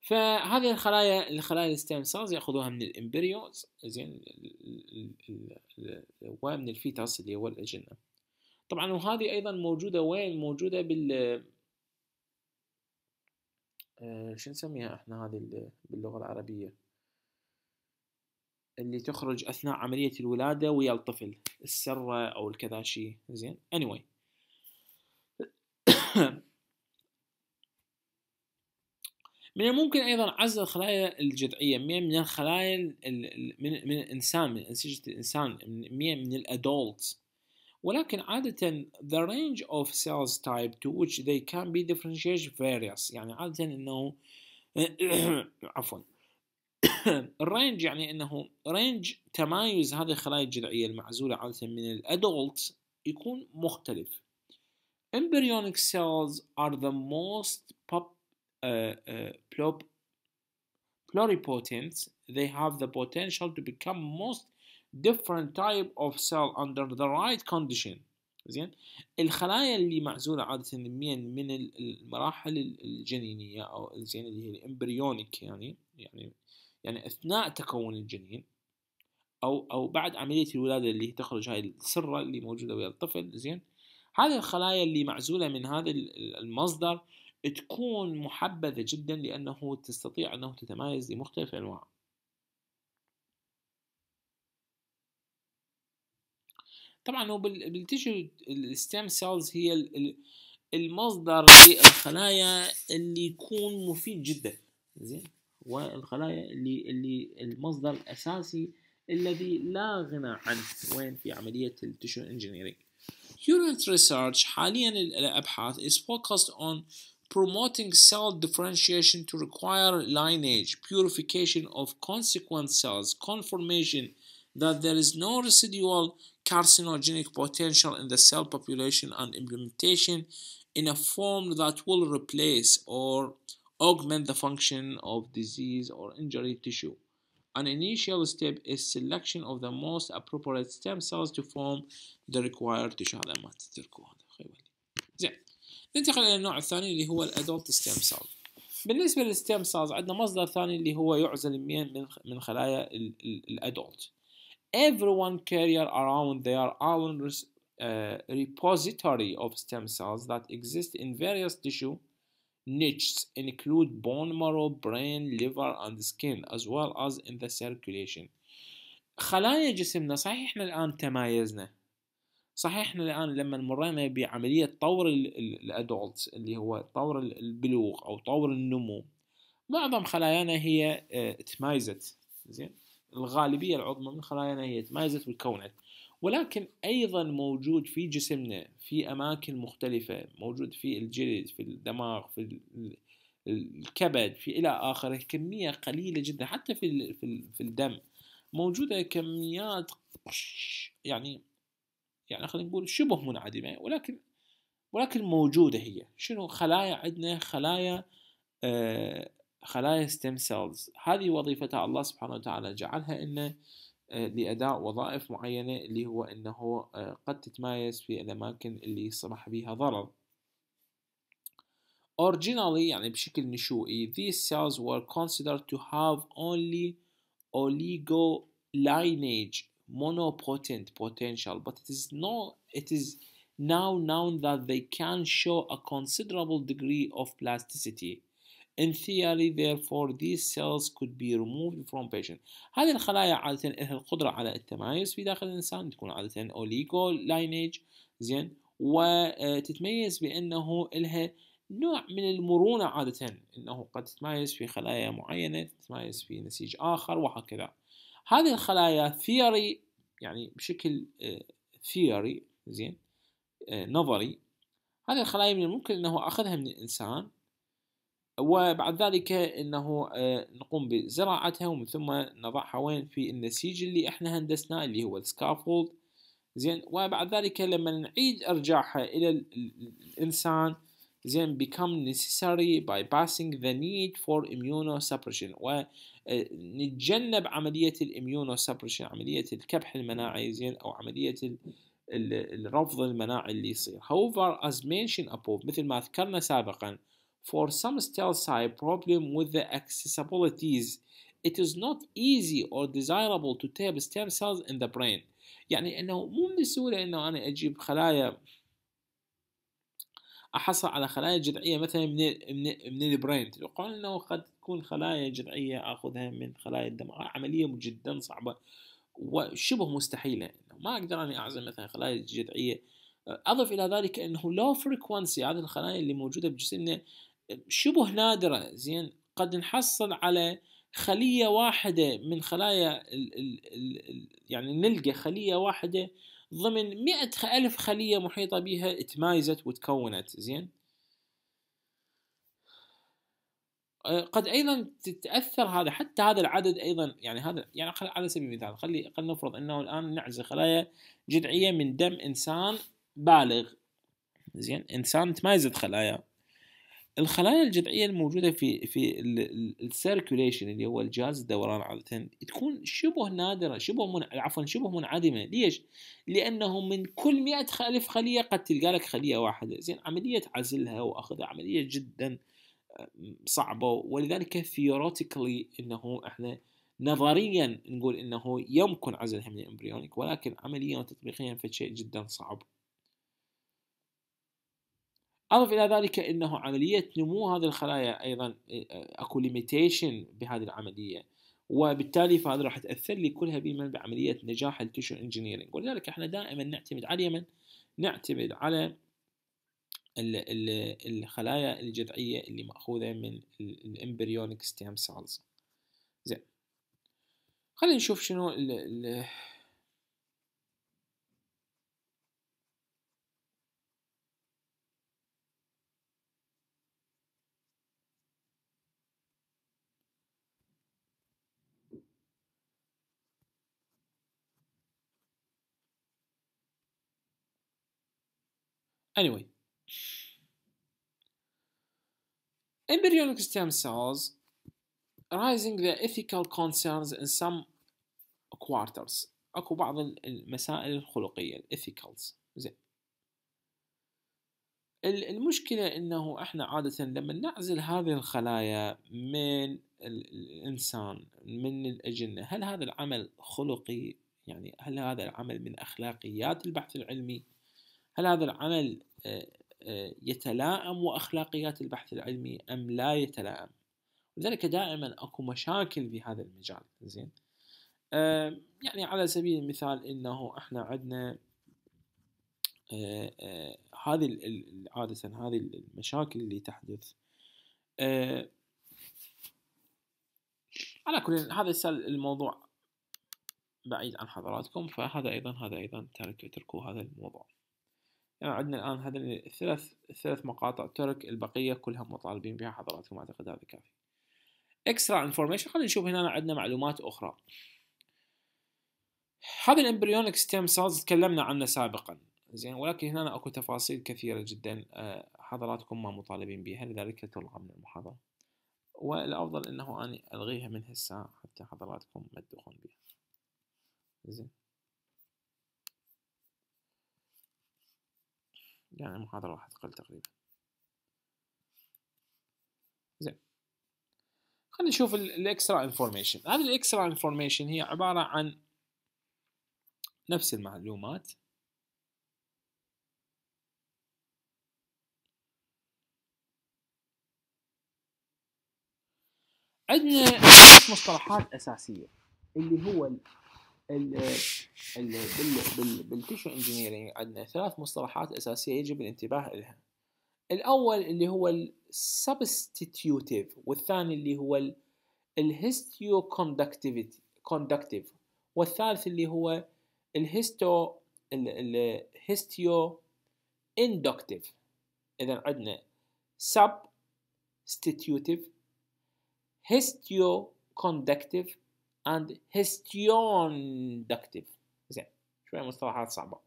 فهذه الخلايا الخلايا الستيم سيلز ياخذوها من الامبريوز زين ومن الفيتاس اللي هو الاجنه طبعا وهذه ايضا موجوده وين موجوده بال آه، شو نسميها احنا هذه باللغه العربيه اللي تخرج اثناء عمليه الولاده ويا الطفل السره او شيء زين anyway من الممكن ايضا عزل الخلايا الجذعيه من من الخلايا من من الانسان من انسجه الانسان من من الادولت ولكن عادة the range of cells type to which they can be differentiated various يعني عادة انه عفوا الرينج يعني انه رينج تمايز هذه الخلايا الجذعيه المعزوله عاده من الادولت يكون مختلف embryonic cells are the most pop, uh, uh, pluripotent they have the potential to become most different type of cell under the right condition زين الخلايا اللي معزوله عاده من من المراحل الجنينيه او زين اللي هي الامبريونيك يعني يعني يعني اثناء تكون الجنين او او بعد عمليه الولاده اللي تخرج هاي السره اللي موجوده ويا الطفل زين هذه الخلايا اللي معزوله من هذا المصدر تكون محبذه جدا لانه تستطيع انه تتميز لمختلف الانواع طبعا هو بالتيشو الستيم سيلز هي المصدر للخلايا اللي يكون مفيد جدا زين والخلايا اللي اللي المصدر الأساسي الذي لا غنى عنه وين في عملية التشو engineering. Current research حاليا الأبحاث is focused on promoting cell differentiation to require lineage, purification of consequent cells, confirmation that there is no residual carcinogenic potential in the cell population and implementation in a form that will replace or augment the function of disease or injury tissue. An initial step is selection of the most appropriate stem cells to form the required tissue هذا ما تتركوه هذا خيولي زين ننتقل إلى النوع الثاني اللي هو الأدولت ستيم سيل بالنسبة للستيم سيلز عندنا مصدر ثاني اللي هو يعزل من من خلايا الأدولت everyone carrier around their own uh, repository of stem cells that exist in various tissue niches include bone marrow, brain, liver, and skin as well as in the circulation. خلايا جسمنا صحيح احنا الآن تمايزنا صحيح احنا الآن لما مرينا بعملية طور الأدولتس اللي هو طور البلوغ أو طور النمو معظم خلايانا هي آه، تمايزت زين الغالبية العظمى من خلايانا هي تمايزت وتكونت ولكن أيضا موجود في جسمنا في أماكن مختلفة موجود في الجلد في الدماغ في الكبد في إلى آخره كمية قليلة جدا حتى في في الدم موجودة كميات يعني يعني خلينا نقول شبه منعدمة ولكن ولكن موجودة هي شنو خلايا عندنا خلايا آه، خلايا ستيم سيلز هذه وظيفتها الله سبحانه وتعالى جعلها انه لأداء وظائف معينة اللي هو أنه قد تتمايز في الأماكن اللي صبح بها ضرر Originally يعني بشكل نشوئي these cells were considered to have only oligolinage monopotent potential but it is no it is now known that they can show a considerable degree of plasticity In theory, therefore, these cells could be removed from patient. هذه الخلايا عادة لها القدرة على التمايز في داخل الإنسان تكون عادة أوليجو لينيج زين وتتميز بأنه لها نوع من المرونة عادة أنه قد تتمايز في خلايا معينة تتمايز في نسيج آخر وهكذا هذه الخلايا theory يعني بشكل آه، theory زين آه، نظري هذه الخلايا من الممكن أنه أخذها من الإنسان وبعد ذلك انه آه، نقوم بزراعتها ومن ثم نضعها وين في النسيج اللي احنا هندسناه اللي هو السكافولد زين وبعد ذلك لما نعيد ارجاعها الى الانسان زين become necessary by passing the need for immunosuppression ونتجنب آه، عملية الاميونوسبريشن عملية الكبح المناعي زين أو عملية الرفض المناعي اللي يصير however as mentioned above مثل ما ذكرنا سابقا For some StealthSci problem with the accessibilities, it is not easy or desirable to tap stem cells in the brain. يعني انه مو من السهولة انه انا اجيب خلايا احصل على خلايا جذعية مثلا من الـ من, الـ من البرين تتوقعون انه قد تكون خلايا جذعية اخذها من خلايا الدم آه، عملية جدا صعبة وشبه مستحيلة ما اقدر اني اعزل مثلا خلايا جذعية اضف الى ذلك انه لو فريكونسي هذه الخلايا اللي موجودة بجسمنا شبه نادرة زين قد نحصل على خلية واحدة من خلايا الـ الـ الـ يعني نلقى خلية واحدة ضمن مئة ألف خلية محيطة بها تمايزت وتكونت زين أه، قد ايضا تتاثر هذا حتى هذا العدد ايضا يعني هذا يعني على سبيل المثال خلي خلينا نفرض انه الان نعزل خلايا جذعيه من دم انسان بالغ زين انسان تمايزت خلاياه الخلايا الجذعيه الموجوده في في السيركوليشن اللي هو الجهاز الدوران عاده تكون شبه نادره شبه من عفوا شبه منعدمه ليش؟ لانه من كل 100 الف خليه قد تلقى لك خليه واحده زين عمليه عزلها واخذها عمليه جدا آه، صعبه ولذلك ثيوريتيكلي انه احنا نظريا نقول انه يمكن عزلها من الامبريونيك ولكن عمليا وتطبيقيا فشيء جدا صعب أضف إلى ذلك أنه عملية نمو هذه الخلايا أيضا آه، أكو ليميتيشن بهذه العملية وبالتالي فهذا راح تأثر لي كلها بمن بعملية نجاح التشو انجينيرنج ولذلك احنا دائما نعتمد على اليمن نعتمد على الخلايا الجذعية اللي مأخوذة من الامبريونيك ستيم سيلز زين خلينا نشوف شنو Anyway. Embryonic stem cells raising the ethical concerns in some quarters اكو بعض المسائل الخلقية الethicals زين المشكلة انه احنا عادة لما نعزل هذه الخلايا من الانسان من الاجنة هل هذا العمل خلقي يعني هل هذا العمل من اخلاقيات البحث العلمي هل هذا العمل آه، آه، يتلائم واخلاقيات البحث العلمي ام لا يتلائم لذلك دائما اكو مشاكل في هذا المجال زين آه، يعني على سبيل المثال انه احنا عندنا هذه عادة هذه المشاكل اللي تحدث على كل هذا الموضوع بعيد عن حضراتكم فهذا ايضا هذا ايضا تركوا هذا الموضوع يعني عندنا الآن هذا الثلاث الثلاث مقاطع ترك البقية كلها مطالبين بها حضراتكم أعتقد هذا كافي اكسترا انفورميشن خلينا نشوف هنا عندنا معلومات أخرى هذا الامبريونيك ستيم سيلز تكلمنا عنه سابقا زين ولكن هنا اكو تفاصيل كثيره جدا آه، حضراتكم ما مطالبين بها لذلك تلغى من المحاضره والافضل انه اني الغيها من هسه حتى حضراتكم ما تدخلون بها زين يعني محاضرة راح تقل تقريبا زين خلينا نشوف الاكسترا انفورميشن هذه الاكسترا انفورميشن هي عبارة عن نفس المعلومات عندنا مصطلحات اساسيه اللي هو ال ال بال بالتيشو انجينيرنج عندنا ثلاث مصطلحات اساسيه يجب الانتباه لها الاول اللي هو السبستيتيوتيف والثاني اللي هو الهيستيو كوندكتيفيتي كوندكتيف والثالث اللي هو الهيستو الهيستيو اندكتيف اذا عندنا سبستيتيوتيف هيستيو كوندكتيف and histioinductive زين شوية مصطلحات صعبة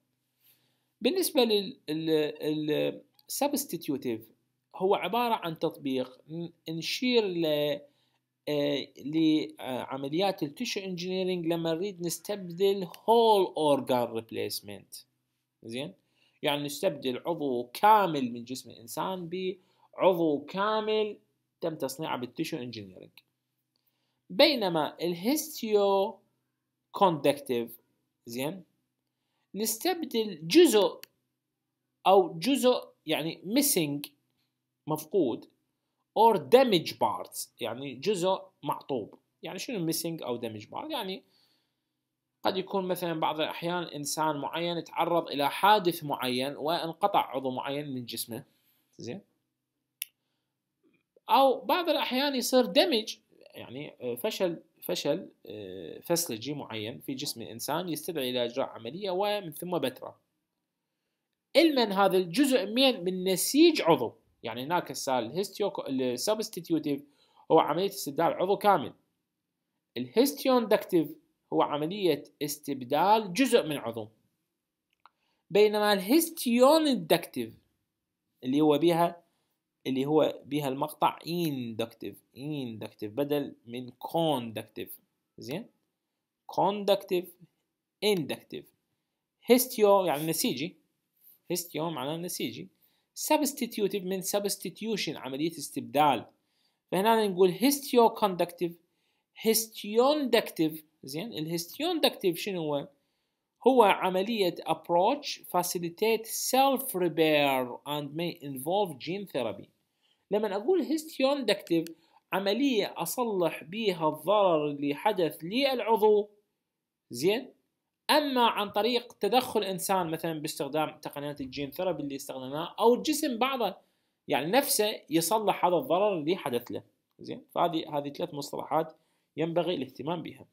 بالنسبة لل substitutive هو عبارة عن تطبيق نشير ل آه، لعمليات التشو انجينيرنج لما نريد نستبدل whole organ replacement زين يعني نستبدل عضو كامل من جسم الانسان بعضو كامل تم تصنيعه بالتشو انجينيرنج بينما الهيستيو كوندكتيف زين نستبدل جزء او جزء يعني ميسنج مفقود اور دامج بارتس يعني جزء معطوب يعني شنو ميسنج او دامج بارت يعني قد يكون مثلا بعض الاحيان انسان معين تعرض الى حادث معين وانقطع عضو معين من جسمه زين او بعض الاحيان يصير دمج يعني آه، فشل فشل آه، فسلجي معين في جسم الإنسان يستدعي إلى إجراء عملية ومن ثم بترة المن هذا الجزء من من نسيج عضو يعني هناك السال الهيستيو السبستيتيوتيف هو عملية استبدال عضو كامل دكتيف هو عملية استبدال جزء من عضو بينما الدكتيف اللي هو بها اللي هو بها المقطع inductive inductive بدل من conductive زين conductive inductive histio يعني نسيجي histio معناه نسيجي substitutive من substitution عملية استبدال فهنا نقول histioconductive histionductive زين الهستيون دكتيف شنو هو؟ هو عملية approach facilitate self repair and may involve gene therapy لما أقول هيستيون دكتيف عملية أصلح بيها الضرر اللي حدث للعضو زين أما عن طريق تدخل إنسان مثلا باستخدام تقنيات الجين ثيرابي اللي استخدمناها أو الجسم بعضه يعني نفسه يصلح هذا الضرر اللي حدث له زين فهذه هذه ثلاث مصطلحات ينبغي الاهتمام بها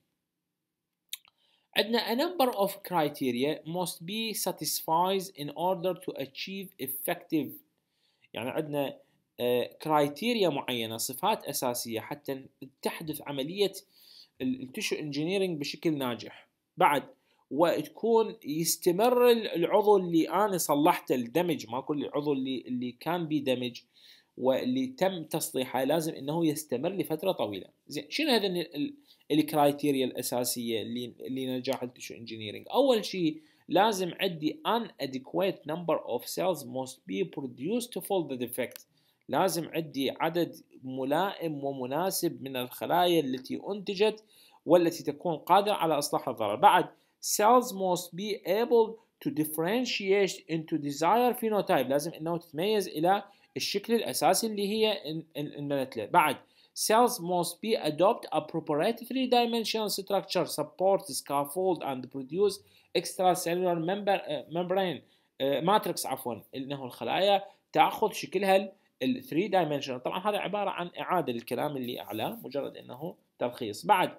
عندنا a number of criteria must be satisfied in order to achieve effective يعني عندنا كرايتيريا آه، معينة صفات أساسية حتى تحدث عملية التشو انجينيرينج بشكل ناجح بعد وتكون يستمر العضو اللي انا صلحته الدمج ما كل العضو اللي اللي كان بي دمج واللي تم تصليحه لازم انه يستمر لفتره طويله زين شنو هذا الكرايتيريا الاساسيه لنجاح التشو انجينيرنج اول شيء لازم عندي ان ادكويت نمبر اوف سيلز موست بي produced تو فول ذا ديفكت لازم عندي عدد ملائم ومناسب من الخلايا التي انتجت والتي تكون قادرة على إصلاح الضرر بعد cells must be able to differentiate into desired phenotype لازم انه تتميز الى الشكل الاساسي اللي هي النتله بعد cells must be adopt appropriate three-dimensional structure, support, scaffold, and produce extracellular uh, membrane uh, matrix عفوا انه الخلايا تاخذ شكلها ال 3 dimensional طبعا هذا عباره عن اعاده للكلام اللي اعلاه مجرد انه تلخيص بعد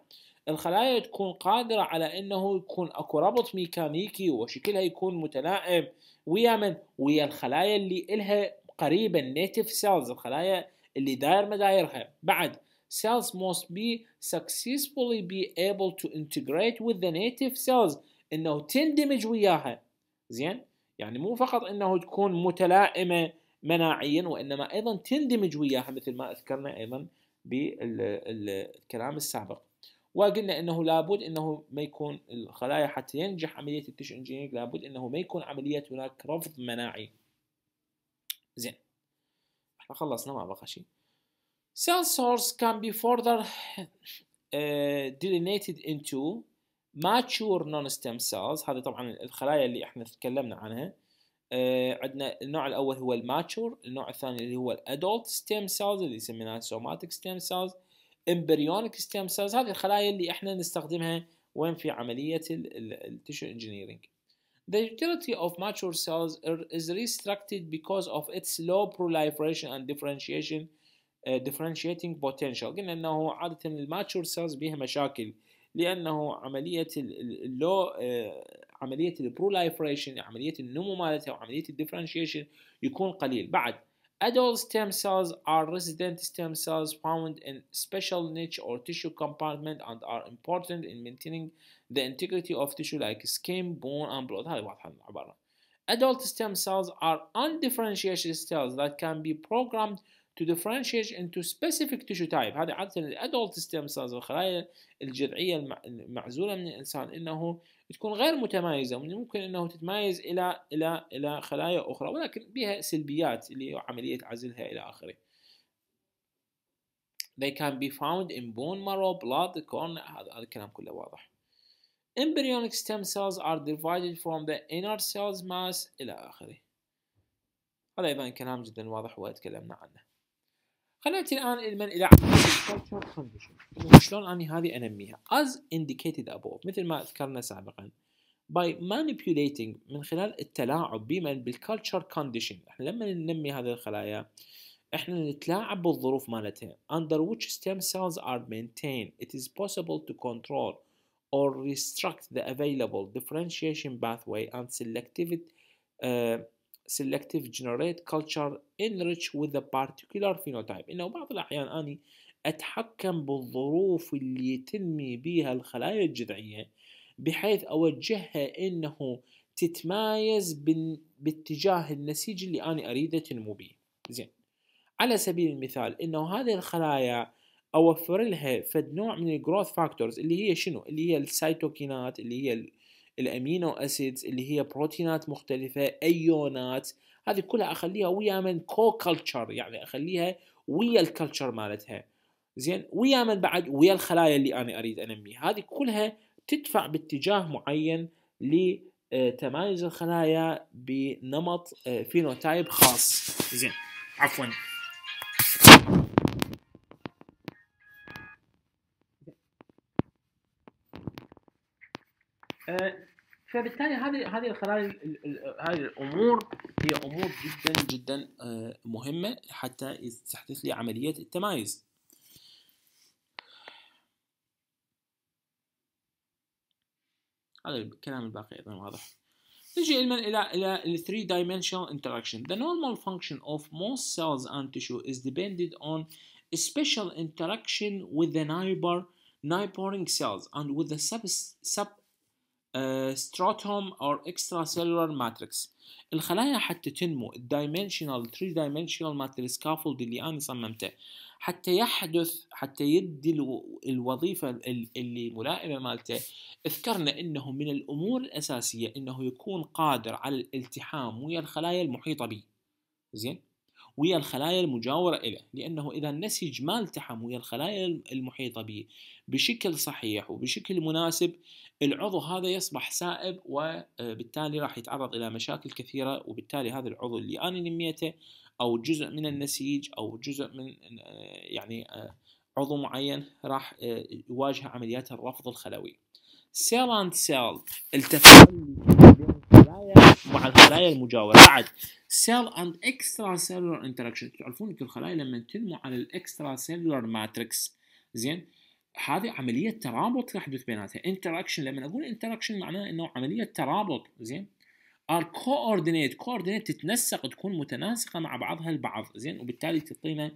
الخلايا تكون قادرة على انه يكون اكو ربط ميكانيكي وشكلها يكون متلائم ويا من؟ ويا الخلايا اللي الها قريبة النيتف سيلز الخلايا اللي داير مدايرها بعد cells must be successfully be able to integrate with the native cells انه تندمج وياها زين يعني مو فقط انه تكون متلائمه مناعيا وانما ايضا تندمج وياها مثل ما اذكرنا ايضا بالكلام السابق وقلنا انه لابد انه ما يكون الخلايا حتى ينجح عمليه التش انجينيرنج لابد انه ما يكون عمليه هناك رفض مناعي زين احنا خلصنا ما بقى شيء cell source can be further uh, delineated into mature non-stem cells هذه طبعا الخلايا اللي احنا تكلمنا عنها آه، عندنا النوع الاول هو الماتشور النوع الثاني اللي هو الادولت ستيم سيلز اللي سميناها سوماتيك ستيم سيلز امبريونيك ستيم سيلز هذه الخلايا اللي احنا نستخدمها وين في عمليه التشو انجينيرنج The utility of mature cells is restricted because of its low proliferation and differentiation uh, differentiating potential قلنا انه عادة الماتشور سيلز بها مشاكل لانه عملية اللو uh, عملية البروليفريشن عملية النمو مالتها وعملية الديفرنشيشن يكون قليل بعد Adult stem cells are resident stem cells found in special niche or tissue compartment and are important in maintaining the integrity of tissue like skin, bone, and blood. Adult stem cells are undifferentiated cells that can be programmed to differentiate into specific tissue type. عادة الخلايا الجذعية المعزولة من الإنسان إنه تكون غير متمايزه ممكن انه تتمايز الى الى الى خلايا اخرى ولكن بها سلبيات اللي هي عمليه عزلها الى اخره they can be found in bone marrow blood cornea هذا الكلام كله واضح embryonic stem cells are divided from the inner cells mass إلى آخره هذا أيضا كلام جدا واضح وتكلمنا عنه خلينا ناتي الان الى من الى شلون اني هذه انميها as indicated above مثل ما ذكرنا سابقا by manipulating من خلال التلاعب بمن بالكالتشر كونديشن احنا لما ننمي هذه الخلايا احنا نتلاعب بالظروف مالتها under which stem cells are maintained it is possible to control or restrict the available differentiation pathway and selectivity uh, selective generate culture enrich with a particular phenotype انه بعض الاحيان اني اتحكم بالظروف اللي تنمي بها الخلايا الجذعيه بحيث اوجهها انه تتمايز باتجاه النسيج اللي انا اريده تنمو به زين على سبيل المثال انه هذه الخلايا اوفر لها فد نوع من الجروث فاكتورز اللي هي شنو اللي هي السيتوكينات اللي هي الامينو اسيدز اللي هي بروتينات مختلفه ايونات هذه كلها اخليها ويا من كو كلتشر يعني اخليها ويا الكلتشر مالتها زين ويا من بعد ويا الخلايا اللي انا اريد انميها هذه كلها تدفع باتجاه معين لتمايز آه، الخلايا بنمط فينوتايب آه، خاص زين عفوا فبالتالي هذه هذه الخلايا هذه الامور هي امور جدا جدا مهمه حتى تحدث لي عمليه التمايز هذا الكلام الباقي ايضا واضح نجي الى الى 3 dimensional interaction the normal function of most cells and tissue is dependent on special interaction with the neighbor neighboring cells and with the sub sub stratum آه، or extracellular matrix الخلايا حتى تنمو الدايمنشنال 3 دايمنشنال مالت السكافولد اللي انا صممته حتى يحدث حتى يدي الوظيفه اللي ملائمه مالته اذكرنا انه من الامور الاساسيه انه يكون قادر على الالتحام ويا الخلايا المحيطه به زين ويا الخلايا المجاورة إليه لأنه إذا النسيج ما التحم ويا الخلايا المحيطة به بشكل صحيح وبشكل مناسب العضو هذا يصبح سائب وبالتالي آه، راح يتعرض إلى مشاكل كثيرة وبالتالي هذا العضو اللي أنا نميته أو جزء من النسيج أو جزء من آه، يعني آه، عضو معين راح يواجه عمليات الرفض الخلوي سيلاند سيل التفاعل مع الخلايا المجاوره بعد سيل اند اكسترا سيلولر انتراكشن تعرفون انتم الخلايا لما تنمو على الاكسترا سيلولر ماتريكس زين هذه عمليه ترابط تحدث بيناتها انتراكشن لما اقول انتراكشن معناه انه عمليه ترابط زين ار كوردينيت كوردينيت تتنسق تكون متناسقه مع بعضها البعض زين وبالتالي تعطينا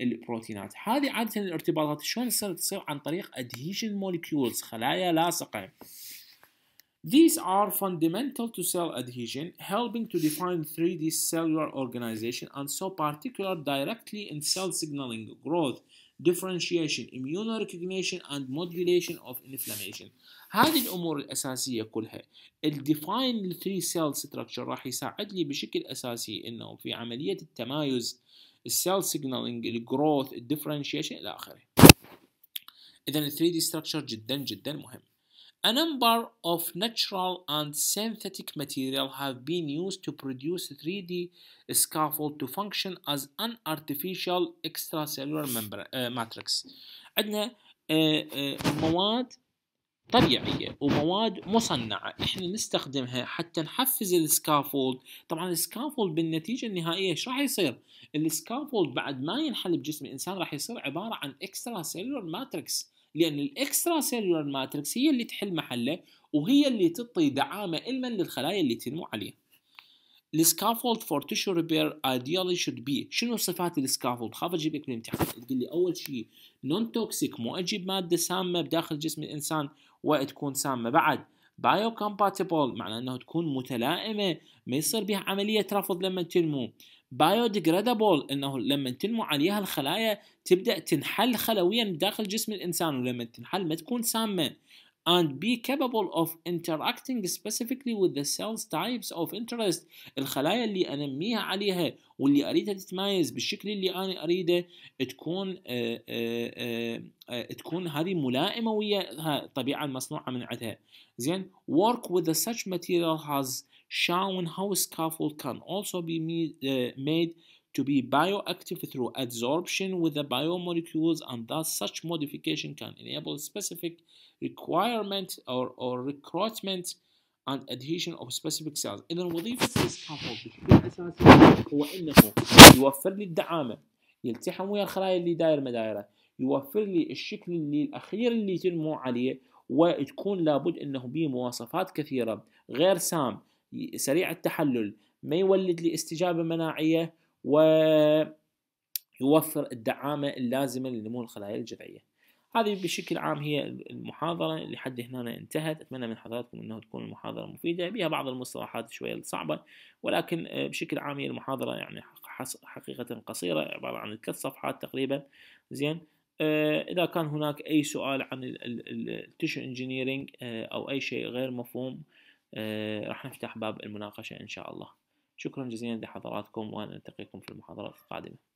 البروتينات هذه عاده الارتباطات شلون تصير تصير عن طريق ادهيشن مولكيولز خلايا لاصقه These are fundamental to cell adhesion, helping to define 3D cellular organization and so particular directly in cell signaling, growth, differentiation, immune recognition, and modulation of inflammation. هذه الأمور الأساسية كلها الديفاين للثري سيل ستراكشر راح يساعد لي بشكل أساسي أنه في عملية التمايز السيل سيجنالينج الجروث الديفرنشيشن إلى آخره إذا ال 3 d structure جدا جدا مهم A number of natural and synthetic material have been used to produce 3D scaffold to function as an artificial extracellular uh, matrix. عندنا آه، آه، مواد طبيعية ومواد مصنعة احنا نستخدمها حتى نحفز السكافولد طبعا السكافولد بالنتيجة النهائية ايش راح يصير السكافولد بعد ما ينحل بجسم الانسان راح يصير عبارة عن اكسترا سيلولر ماتريكس لأن الإكسترا سيلولر ماتريكس هي اللي تحل محله وهي اللي تعطي دعامة علما للخلايا اللي تنمو عليها السكافولد فور تيشو ريبير ايديالي شود بي شنو صفات السكافولد خاف اجيب لك الامتحان تقول لي اول شيء نون توكسيك مو اجيب ماده سامه بداخل جسم الانسان وتكون سامه بعد بايو كومباتبل معناه انه تكون متلائمه ما يصير بها عمليه رفض لما تنمو بايوديجريدابل انه لما تنمو عليها الخلايا تبدا تنحل خلويا من داخل جسم الانسان ولما تنحل ما تكون سامه and be capable of interacting specifically with the cells types of interest الخلايا اللي انميها عليها واللي اريدها تتميز بالشكل اللي انا اريده تكون آآ آه، آآ آه، آآ آه، تكون هذه ملائمه ويا الطبيعه المصنوعه من عندها زين work with the such material has shown how scaffold can also be made to be bioactive through adsorption with the biomolecules and thus such modification can enable specific requirement or, or recruitment and adhesion of specific cells اذا وظيفه السكافولد بشكل اساسي هو انه يوفر لي الدعامه يلتحم ويا الخلايا اللي داير ما دايره يوفر لي الشكل اللي الاخير اللي تنمو عليه وتكون لابد انه به مواصفات كثيره غير سام سريع التحلل ما يولد لي استجابة مناعية ويوفر الدعامة اللازمة لنمو الخلايا الجذعية هذه بشكل عام هي المحاضرة لحد هنا انتهت أتمنى من حضراتكم أنه تكون المحاضرة مفيدة بها بعض المصطلحات شوية صعبة ولكن بشكل عام هي المحاضرة يعني حقيقة قصيرة عبارة عن ثلاث صفحات تقريبا زين آه، إذا كان هناك أي سؤال عن التشو انجينيرينج آه، أو أي شيء غير مفهوم آه، راح نفتح باب المناقشة إن شاء الله شكرا جزيلا لحضراتكم ونلتقيكم في المحاضرات القادمة